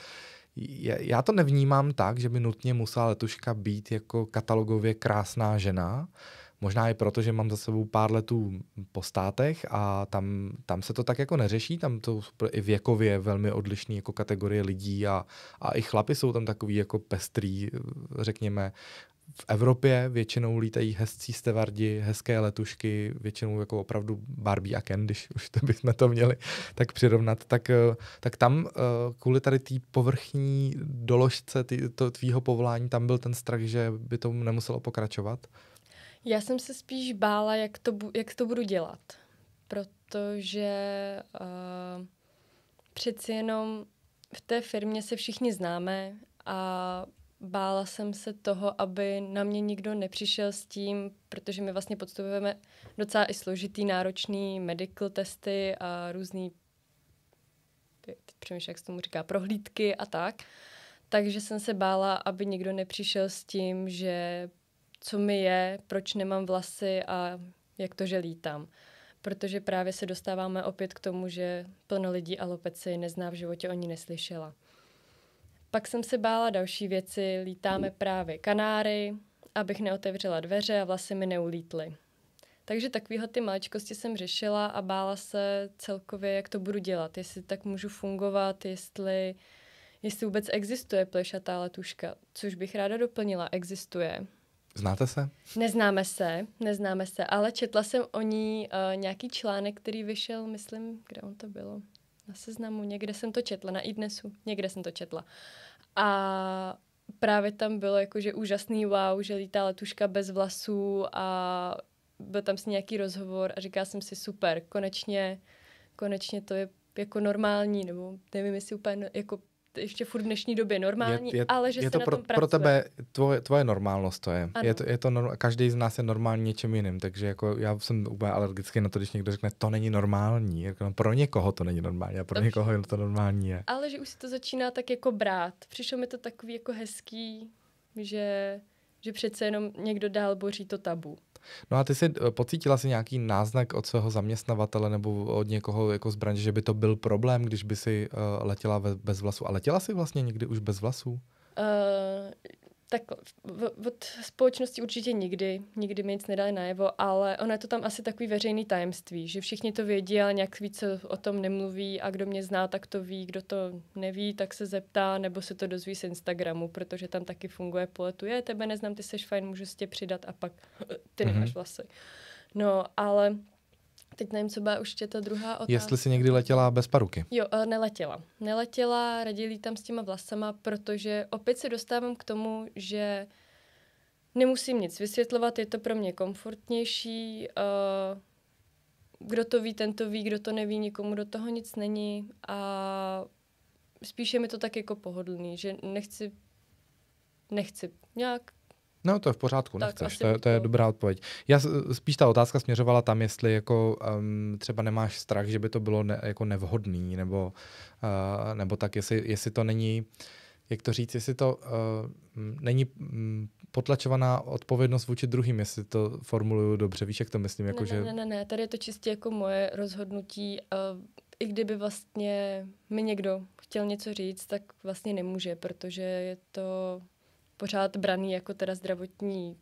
já to nevnímám tak, že by nutně musela letuška být jako katalogově krásná žena. Možná i proto, že mám za sebou pár letů po státech a tam, tam se to tak jako neřeší, tam to i věkově velmi odlišný jako kategorie lidí a, a i chlapy jsou tam takový jako pestrý, řekněme, v Evropě většinou lítají hezcí stevardi, hezké letušky, většinou jako opravdu Barbie a Ken, když už to bychom to měli tak přirovnat, tak, eh, tak tam eh, kvůli tady té povrchní doložce tý, to tvýho povolání, tam byl ten strach, že by to nemuselo pokračovat? Já jsem se spíš bála, jak to, jak to budu dělat, protože uh, přeci jenom v té firmě se všichni známe a bála jsem se toho, aby na mě nikdo nepřišel s tím, protože my vlastně podstupujeme docela i složitý, náročný medical testy a různý, přemýšlím, jak se tomu říká, prohlídky a tak. Takže jsem se bála, aby nikdo nepřišel s tím, že co mi je, proč nemám vlasy a jak to, že lítám. Protože právě se dostáváme opět k tomu, že plno lidí alopeci nezná v životě, oni neslyšela. Pak jsem se bála další věci, lítáme právě Kanáry, abych neotevřela dveře a vlasy mi neulítly. Takže takovýho ty maličkosti jsem řešila a bála se celkově, jak to budu dělat, jestli tak můžu fungovat, jestli, jestli vůbec existuje plešatá letuška, což bych ráda doplnila, existuje. Znáte se? Neznáme se, neznáme se, ale četla jsem o ní uh, nějaký článek, který vyšel, myslím, kde on to bylo? na seznamu, někde jsem to četla, na iDnesu, někde jsem to četla. A právě tam bylo jakože úžasný wow, že lítá letuška bez vlasů a byl tam s nějaký rozhovor a říká jsem si super, konečně, konečně to je jako normální, nebo nevím, jestli úplně jako ještě furt v dnešní době normální, je, je, ale že je to pro, na tom pro tebe, tvoje, tvoje normálnost to je. Je to, je to norm, každý z nás je normální něčem jiným, takže jako já jsem úplně alergický na to, když někdo řekne, to není normální. Jako no, pro někoho to není normální a pro to někoho to normální je. Ale že už si to začíná tak jako brát. Přišlo mi to takový jako hezký, že, že přece jenom někdo dál boří to tabu. No a ty jsi eh, pocítila si nějaký náznak od svého zaměstnavatele nebo od někoho jako z branže, že by to byl problém, když by si eh, letěla bez vlasů? A letěla si vlastně někdy už bez vlasů? Uh, tak v, od společnosti určitě nikdy, nikdy mi nic nedali najevo, ale ono je to tam asi takový veřejný tajemství, že všichni to vědí, ale nějak víc o tom nemluví a kdo mě zná, tak to ví, kdo to neví, tak se zeptá, nebo se to dozví z Instagramu, protože tam taky funguje poletu, je, tebe neznám, ty seš fajn, můžu si tě přidat a pak ty nemáš mm-hmm. vlasy. No, ale teď nevím, co byla už tě ta druhá otázka. Jestli si někdy letěla bez paruky? Jo, eh, neletěla. Neletěla, raději tam s těma vlasama, protože opět se dostávám k tomu, že nemusím nic vysvětlovat, je to pro mě komfortnější. Eh, kdo to ví, ten to ví, kdo to neví, nikomu do toho nic není a spíše mi to tak jako pohodlný, že nechci, nechci nějak No, to je v pořádku, tak nechceš. To, je, to je dobrá odpověď. Já spíš ta otázka směřovala tam, jestli jako um, třeba nemáš strach, že by to bylo ne, jako nevhodný, nebo, uh, nebo tak, jestli, jestli to není, jak to říct, jestli to uh, není potlačovaná odpovědnost vůči druhým, jestli to formuluju dobře, víš, jak to myslím? Jako, ne, že... ne, ne, ne, tady je to čistě jako moje rozhodnutí. Uh, I kdyby vlastně mi někdo chtěl něco říct, tak vlastně nemůže, protože je to pořád braný jako teda zdravotní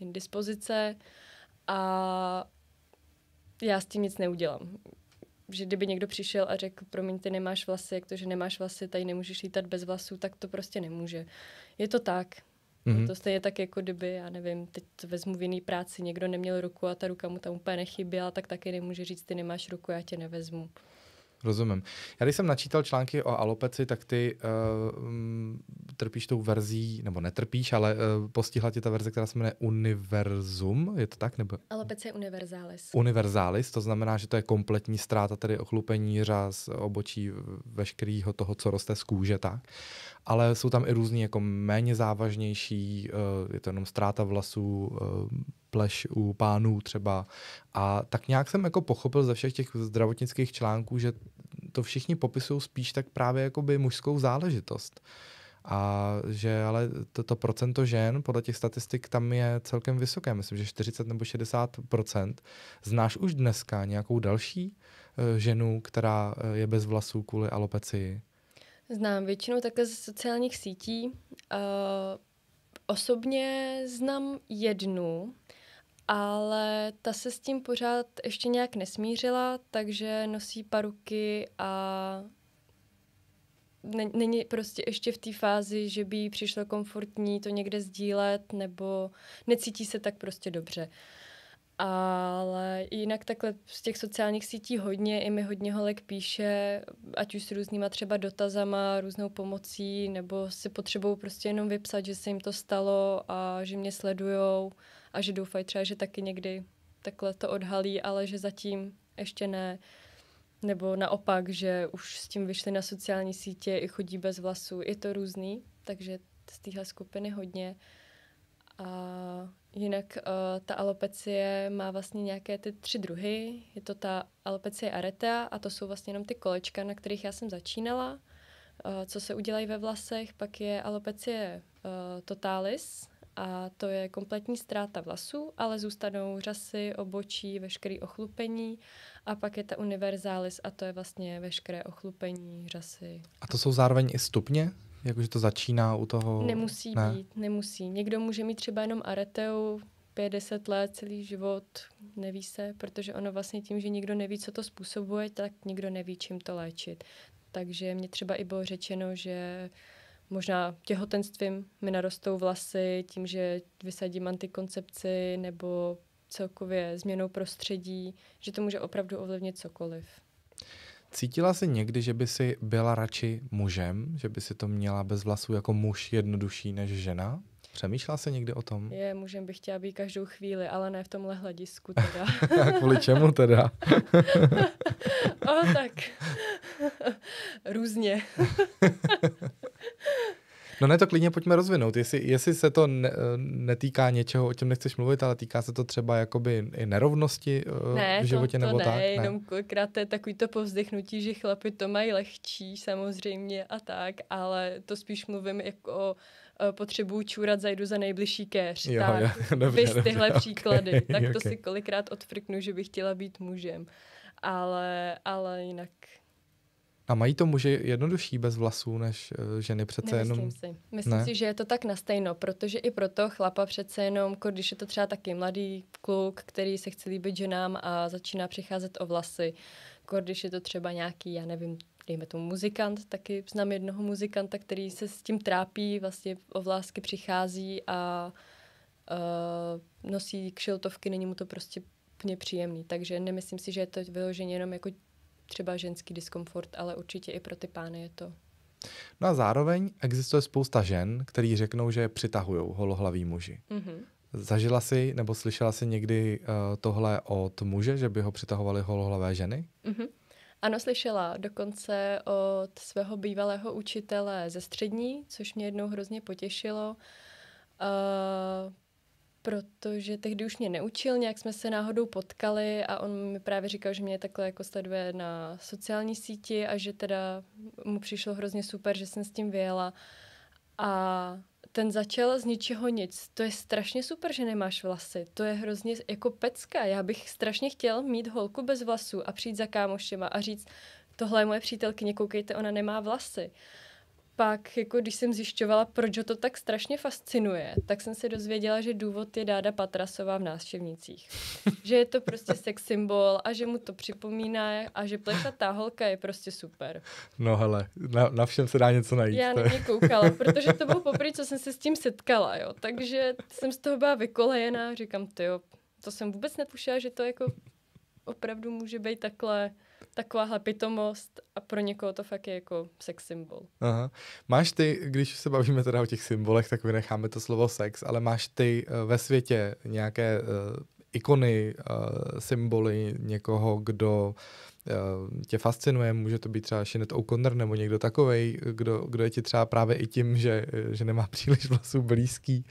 indispozice a já s tím nic neudělám. Že kdyby někdo přišel a řekl, promiň, ty nemáš vlasy, jak to, že nemáš vlasy, tady nemůžeš lítat bez vlasů, tak to prostě nemůže. Je to tak. Mm-hmm. To stejně tak, jako kdyby, já nevím, teď vezmu v jiný práci, někdo neměl ruku a ta ruka mu tam úplně nechyběla, tak taky nemůže říct, ty nemáš ruku, já tě nevezmu. Rozumím. Já když jsem načítal články o alopeci, tak ty uh, trpíš tou verzí, nebo netrpíš, ale uh, postihla tě ta verze, která se jmenuje Univerzum, je to tak? Nebo... Alopece universalis. Universalis, to znamená, že to je kompletní ztráta, tedy ochlupení řas, obočí veškerého toho, co roste z kůže, tak. Ale jsou tam i různý jako méně závažnější, uh, je to jenom ztráta vlasů, uh, pleš u pánů třeba. A tak nějak jsem jako pochopil ze všech těch zdravotnických článků, že to všichni popisují spíš tak právě jako by mužskou záležitost. A že ale to, to procento žen podle těch statistik tam je celkem vysoké, myslím, že 40 nebo 60 Znáš už dneska nějakou další uh, ženu, která eh, je bez vlasů kvůli alopecii? Znám většinou také ze sociálních sítí. Uh, osobně znám jednu, ale ta se s tím pořád ještě nějak nesmířila, takže nosí paruky a není prostě ještě v té fázi, že by jí přišlo komfortní to někde sdílet nebo necítí se tak prostě dobře. Ale jinak takhle z těch sociálních sítí hodně, i mi hodně holek píše, ať už s různýma třeba dotazama, různou pomocí, nebo si potřebou prostě jenom vypsat, že se jim to stalo a že mě sledujou a že doufají třeba, že taky někdy takhle to odhalí, ale že zatím ještě ne. Nebo naopak, že už s tím vyšli na sociální sítě i chodí bez vlasů. Je to různý, takže z téhle skupiny hodně. A jinak uh, ta alopecie má vlastně nějaké ty tři druhy. Je to ta alopecie aretea a to jsou vlastně jenom ty kolečka, na kterých já jsem začínala, uh, co se udělají ve vlasech. Pak je alopecie uh, totalis, a to je kompletní ztráta vlasů, ale zůstanou řasy, obočí, veškeré ochlupení a pak je ta univerzális a to je vlastně veškeré ochlupení, řasy. A to jsou zároveň i stupně? Jakože to začíná u toho... Nemusí ne. být, nemusí. Někdo může mít třeba jenom areteu, 50 let, celý život, neví se, protože ono vlastně tím, že nikdo neví, co to způsobuje, tak nikdo neví, čím to léčit. Takže mě třeba i bylo řečeno, že uh, možná těhotenstvím mi narostou vlasy, tím, že vysadím antikoncepci nebo celkově změnou prostředí, že to může opravdu ovlivnit cokoliv. Cítila jsi někdy, že by si byla radši mužem, že by si to měla bez vlasů jako muž jednodušší než žena? Přemýšlela se někdy o tom? Je, můžem bych chtěla být každou chvíli, ale ne v tomhle hledisku teda. [LAUGHS] Kvůli čemu teda? o, [LAUGHS] tak. [LAUGHS] Různě. No ne, to klidně pojďme rozvinout. Jestli, jestli se to ne, netýká něčeho, o čem nechceš mluvit, ale týká se to třeba jakoby i nerovnosti eh, ne, v životě to, to nebo ne, tak. ne, jenom kolikrát je takový to povzdechnutí, že chlapi to mají lehčí samozřejmě a tak, ale to spíš mluvím jako o Eh, potřebuju čůrat, zajdu za nejbližší keř. Jo, tak, jo, [LAUGHS] dobře, dobře, tyhle okay, příklady. Okay, [LAUGHS] tak to okay. si kolikrát odfrknu, že bych chtěla být mužem. Ale, ale jinak a mají to muži jednodušší bez vlasů než uh, ženy přece Nemyslím jenom? Si. Myslím ne? si, že je to tak na stejno, protože i proto chlapa přece jenom, když je to třeba taky mladý kluk, který se chce líbit ženám a začíná přicházet o vlasy, když je to třeba nějaký, já nevím, dejme tomu muzikant, taky znám jednoho muzikanta, který se s tím trápí, vlastně o vlásky přichází a uh, nosí kšiltovky, není mu to prostě úplně příjemný. Takže nemyslím si, že je to vyloženě jenom jako třeba ženský diskomfort, ale určitě i pro ty pány je to. No a zároveň existuje spousta žen, který řeknou, že přitahují holohlaví muži. Mm-hmm. Zažila jsi nebo slyšela jsi někdy uh, tohle od muže, že by ho přitahovaly holohlavé ženy? Mm-hmm. Ano, slyšela dokonce od svého bývalého učitele ze střední, což mě jednou hrozně potěšilo, uh, protože tehdy už mě neučil, nějak jsme se náhodou potkali a on mi právě říkal, že mě takhle jako sleduje na sociální síti a že teda mu přišlo hrozně super, že jsem s tím vyjela. A ten začal z ničeho nic. To je strašně super, že nemáš vlasy. To je hrozně jako pecka. Já bych strašně chtěl mít holku bez vlasů a přijít za kámošema a říct, tohle je moje přítelkyně, koukejte, ona nemá vlasy. Uh, pak, jako když jsem zjišťovala, proč ho to tak strašně fascinuje, tak jsem se dozvěděla, že důvod je Dáda Patrasová v náštěvnicích. [LAUGHS] že je to prostě sex symbol a že mu to připomíná a že plešatá holka je prostě super. No hele, na, na všem se dá něco najít. Já na ně koukala, [LAUGHS] protože to bylo poprvé, co jsem se s tím setkala, jo. Takže jsem z toho byla vykolejená, říkám, ty jo, to jsem vůbec netušila, že to jako opravdu může být takhle takováhle pitomost a pro někoho to fakt je jako sex symbol. Aha. Máš ty, když se bavíme teda o těch symbolech, tak vynecháme to slovo sex, ale máš ty eh, ve světě nějaké uh, ikony, uh, symboly někoho, kdo uh, tě fascinuje, může to být třeba Shinet O'Connor nebo někdo takovej, kdo, kdo je ti třeba právě i tím, že, že nemá příliš vlasů blízký,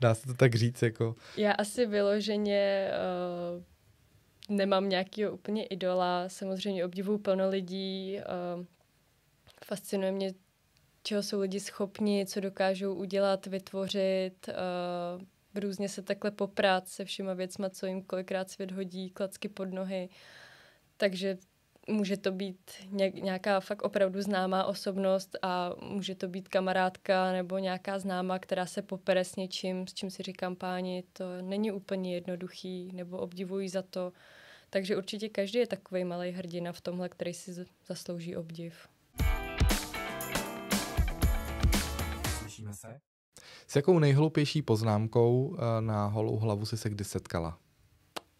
dá se to tak říct jako. Já asi vyloženě uh nemám nějakého úplně idola. Samozřejmě obdivuju plno lidí. Ehm, fascinuje mě, čeho jsou lidi schopni, co dokážou udělat, vytvořit. Ehm, různě se takhle poprát se všema věcma, co jim kolikrát svět hodí, klacky pod nohy. Takže může to být nějaká fakt opravdu známá osobnost a může to být kamarádka nebo nějaká známá, která se popere s něčím, s čím si říkám páni, to není úplně jednoduchý, nebo obdivují za to. Takže určitě každý je takový malý hrdina v tomhle, který si zaslouží obdiv. Slyšíme se? S jakou nejhloupější poznámkou eh, na holou hlavu si se kdy setkala?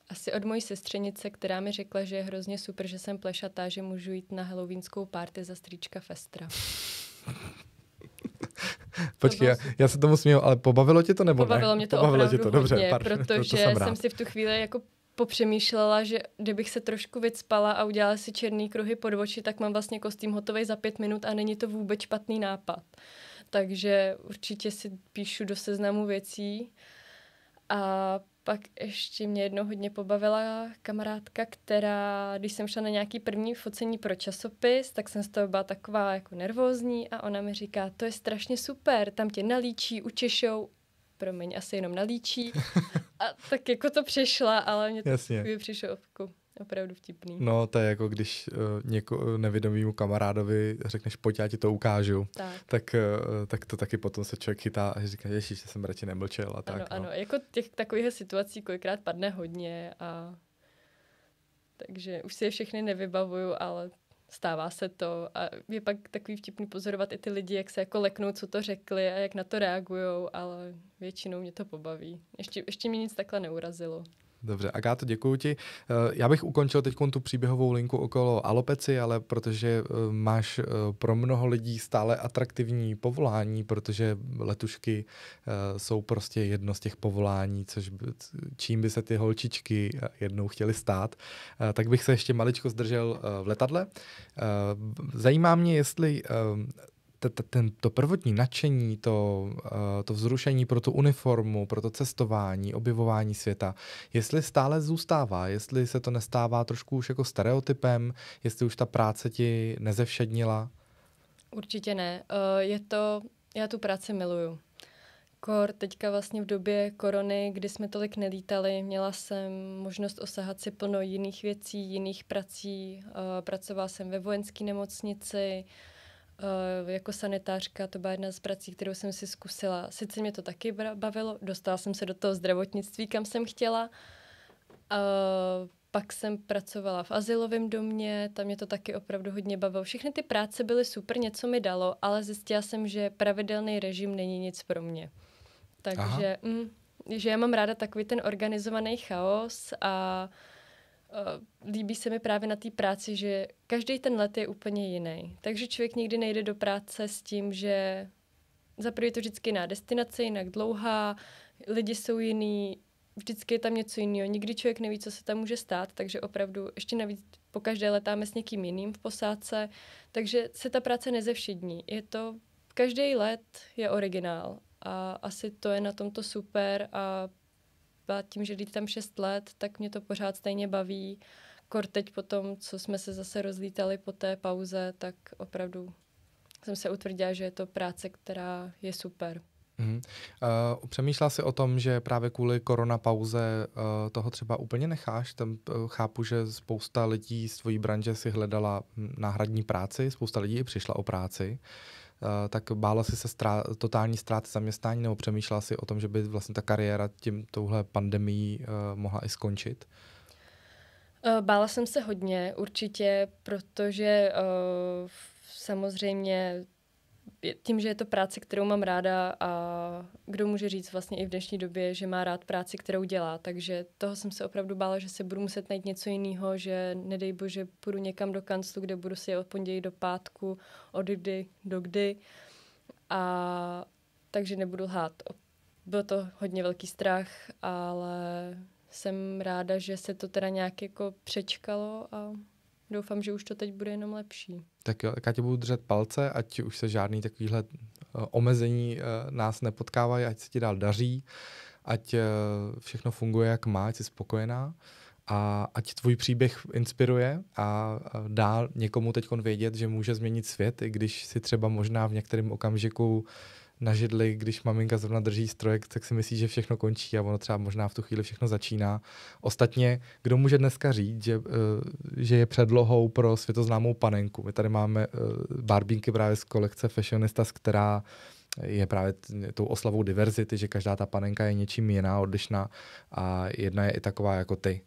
Asi od mojí sestřenice, která mi řekla, že je hrozně super, že jsem plešatá, že můžu jít na halloweenskou párty za strýčka Festra. [LAUGHS] Počkej, já, já se tomu směju, ale pobavilo tě to nebo pobavilo ne? Mě to pobavilo mě to opravdu tě to, dobře, pár, protože to, to jsem, jsem si v tu chvíli jako popřemýšlela, že kdybych se trošku vycpala a udělala si černý kruhy pod oči, tak mám vlastně kostým hotový za pět minut a není to vůbec špatný nápad. Takže určitě si píšu do seznamu věcí. A pak ještě mě jednou hodně pobavila kamarádka, která, když jsem šla na nějaký první focení pro časopis, tak jsem z toho byla taková jako nervózní a ona mi říká, to je strašně super, tam tě nalíčí, učešou promiň, asi jenom nalíčí. A tak jako to přešla, ale mě to Jasně. přišlo jako opravdu vtipný. No to je jako když uh, něko, eh, nevědomýmu kamarádovi řekneš, pojď já ti to ukážu, tak, tak, uh, tak to taky potom se člověk chytá a říká, že jsem radši nemlčel a tak. Ano, no. ano, jako těch takových situací kolikrát padne hodně a takže už si je všechny nevybavuju, ale stává se to a je pak takový vtipný pozorovat i ty lidi, jak se jako leknou, co to řekli a jak na to reagují, ale většinou mě to pobaví. Ještě, ještě mě nic takhle neurazilo. Dobře, Agáto, děkuji ti. Eh, já bych ukončil teď tu příběhovou linku okolo alopeci, ale protože eh, máš eh, pro mnoho lidí stále atraktivní povolání, protože letušky jsou prostě jedno z těch povolání, což čím by se ty holčičky jednou chtěly stát, tak bych se ještě maličko zdržel v letadle. Zajímá mě, jestli ten, to prvotní nadšení, to, eh, to vzrušení pro tu uniformu, pro to cestování, objevování světa, jestli stále zůstává, jestli se to nestává trošku už jako stereotypem, jestli už ta práce ti nezevšednila? Určitě ne. Eh, je to, já tu práci miluju. Kor teďka vlastně v době korony, kdy jsme tolik nelítali, měla jsem možnost osahat si plno jiných věcí, jiných prací. Eh, pracovala jsem ve vojenské nemocnici, Eh, jako sanitářka, to byla jedna z prací, kterou jsem si zkusila. Sice mě to taky bavilo, dostala jsem se do toho zdravotnictví, kam jsem chtěla. Eh, pak jsem pracovala v asilovém domě, tam mě to taky opravdu hodně bavilo. Všechny ty práce byly super, něco mi dalo, ale zjistila jsem, že pravidelný režim není nic pro mě. Takže, mm, že já mám ráda takový ten organizovaný chaos a uh, Uh, líbí se mi právě na té práci, že každý ten let je úplně jiný. Takže člověk nikdy nejde do práce s tím, že za prvé to vždycky jiná destinace, jinak dlouhá, lidi jsou jiný, vždycky je tam něco jiného. Nikdy člověk neví, co se tam může stát, takže opravdu ještě navíc po každé letáme s někým jiným v posádce, takže se ta práce nezevšední. Je to, každý let je originál a asi to je na tomto super a a tím, že lidi tam 6 let, tak mě to pořád stejně baví. Kor teď po tom, co jsme se zase rozlítali po té pauze, tak opravdu jsem se utvrdila, že je to práce, která je super. Mm. Uh, přemýšlela jsi o tom, že právě kvůli koronapauze uh, toho třeba úplně necháš? Tam uh, chápu, že spousta lidí z tvojí branže si hledala hm, náhradní práci, spousta lidí i přišla o práci. Uh, Eh, tak bála si se strá- totální ztráty zaměstnání nebo přemýšlela si o tom, že by vlastně ta kariéra tím touhle pandemí eh, mohla i skončit? Eh, bála jsem se hodně, určitě, protože samozřejmě tím, že je to práce, kterou mám ráda a kdo může říct vlastně i v dnešní době, že má rád práci, kterou dělá, takže toho jsem se opravdu bála, že se budu muset najít něco jiného, že nedej bože půjdu někam do kanclu, kde budu si od pondělí do pátku, od kdy do kdy a takže nebudu lhát. Byl to hodně velký strach, ale jsem ráda, že se to teda nějak jako přečkalo a doufám, že už to teď bude jenom lepší. Tak jo, tak já ti budu držet palce, ať už se žádný takovýhle eh, omezení eh, nás nepotkávají, ať se ti dál daří, ať eh, všechno funguje, jak má, ať jsi spokojená a ať tvůj příběh inspiruje a dá někomu teď vědět, že může změnit svět, i když si třeba možná v některém okamžiku na židli, když maminka zrovna drží strojek, tak si myslí, že všechno končí a ono třeba možná v tu chvíli všechno začíná. Ostatně, kdo může dneska říct, že, eh, že je předlohou pro světoznámou panenku? My tady máme eh, barbínky právě z kolekce Fashionistas, která je právě t- tou oslavou diverzity, že každá ta panenka je něčím jiná, odlišná a jedna je i taková jako ty.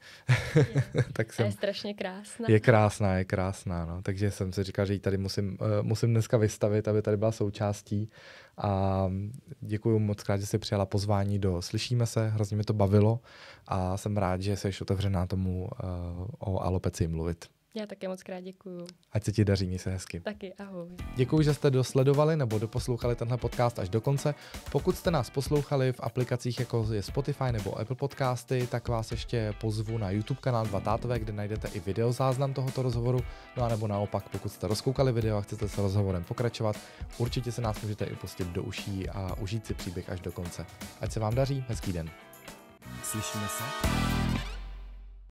Je. [LAUGHS] tak jsem, a je strašně krásná. Je krásná, je krásná, no. Takže jsem si říkal, že ji tady musím, uh, musím dneska vystavit, aby tady byla součástí a děkuji moc krát, že jsi přijala pozvání do Slyšíme se, hrozně mi to bavilo a jsem rád, že jsi otevřená tomu uh, o alopecii mluvit. Já také moc krát děkuju. Ať se ti daří, mi se hezky. Taky, ahoj. Děkuji, že jste dosledovali nebo doposlouchali tenhle podcast až do konce. Pokud jste nás poslouchali v aplikacích jako je Spotify nebo Apple Podcasty, tak vás ještě pozvu na YouTube kanál Dva tátové, kde najdete i videozáznam tohoto rozhovoru. No a nebo naopak, pokud jste rozkoukali video a chcete s rozhovorem pokračovat, určitě se nás můžete i pustit do uší a užít si příběh až do konce. Ať se vám daří, hezký den. Slyšíme se?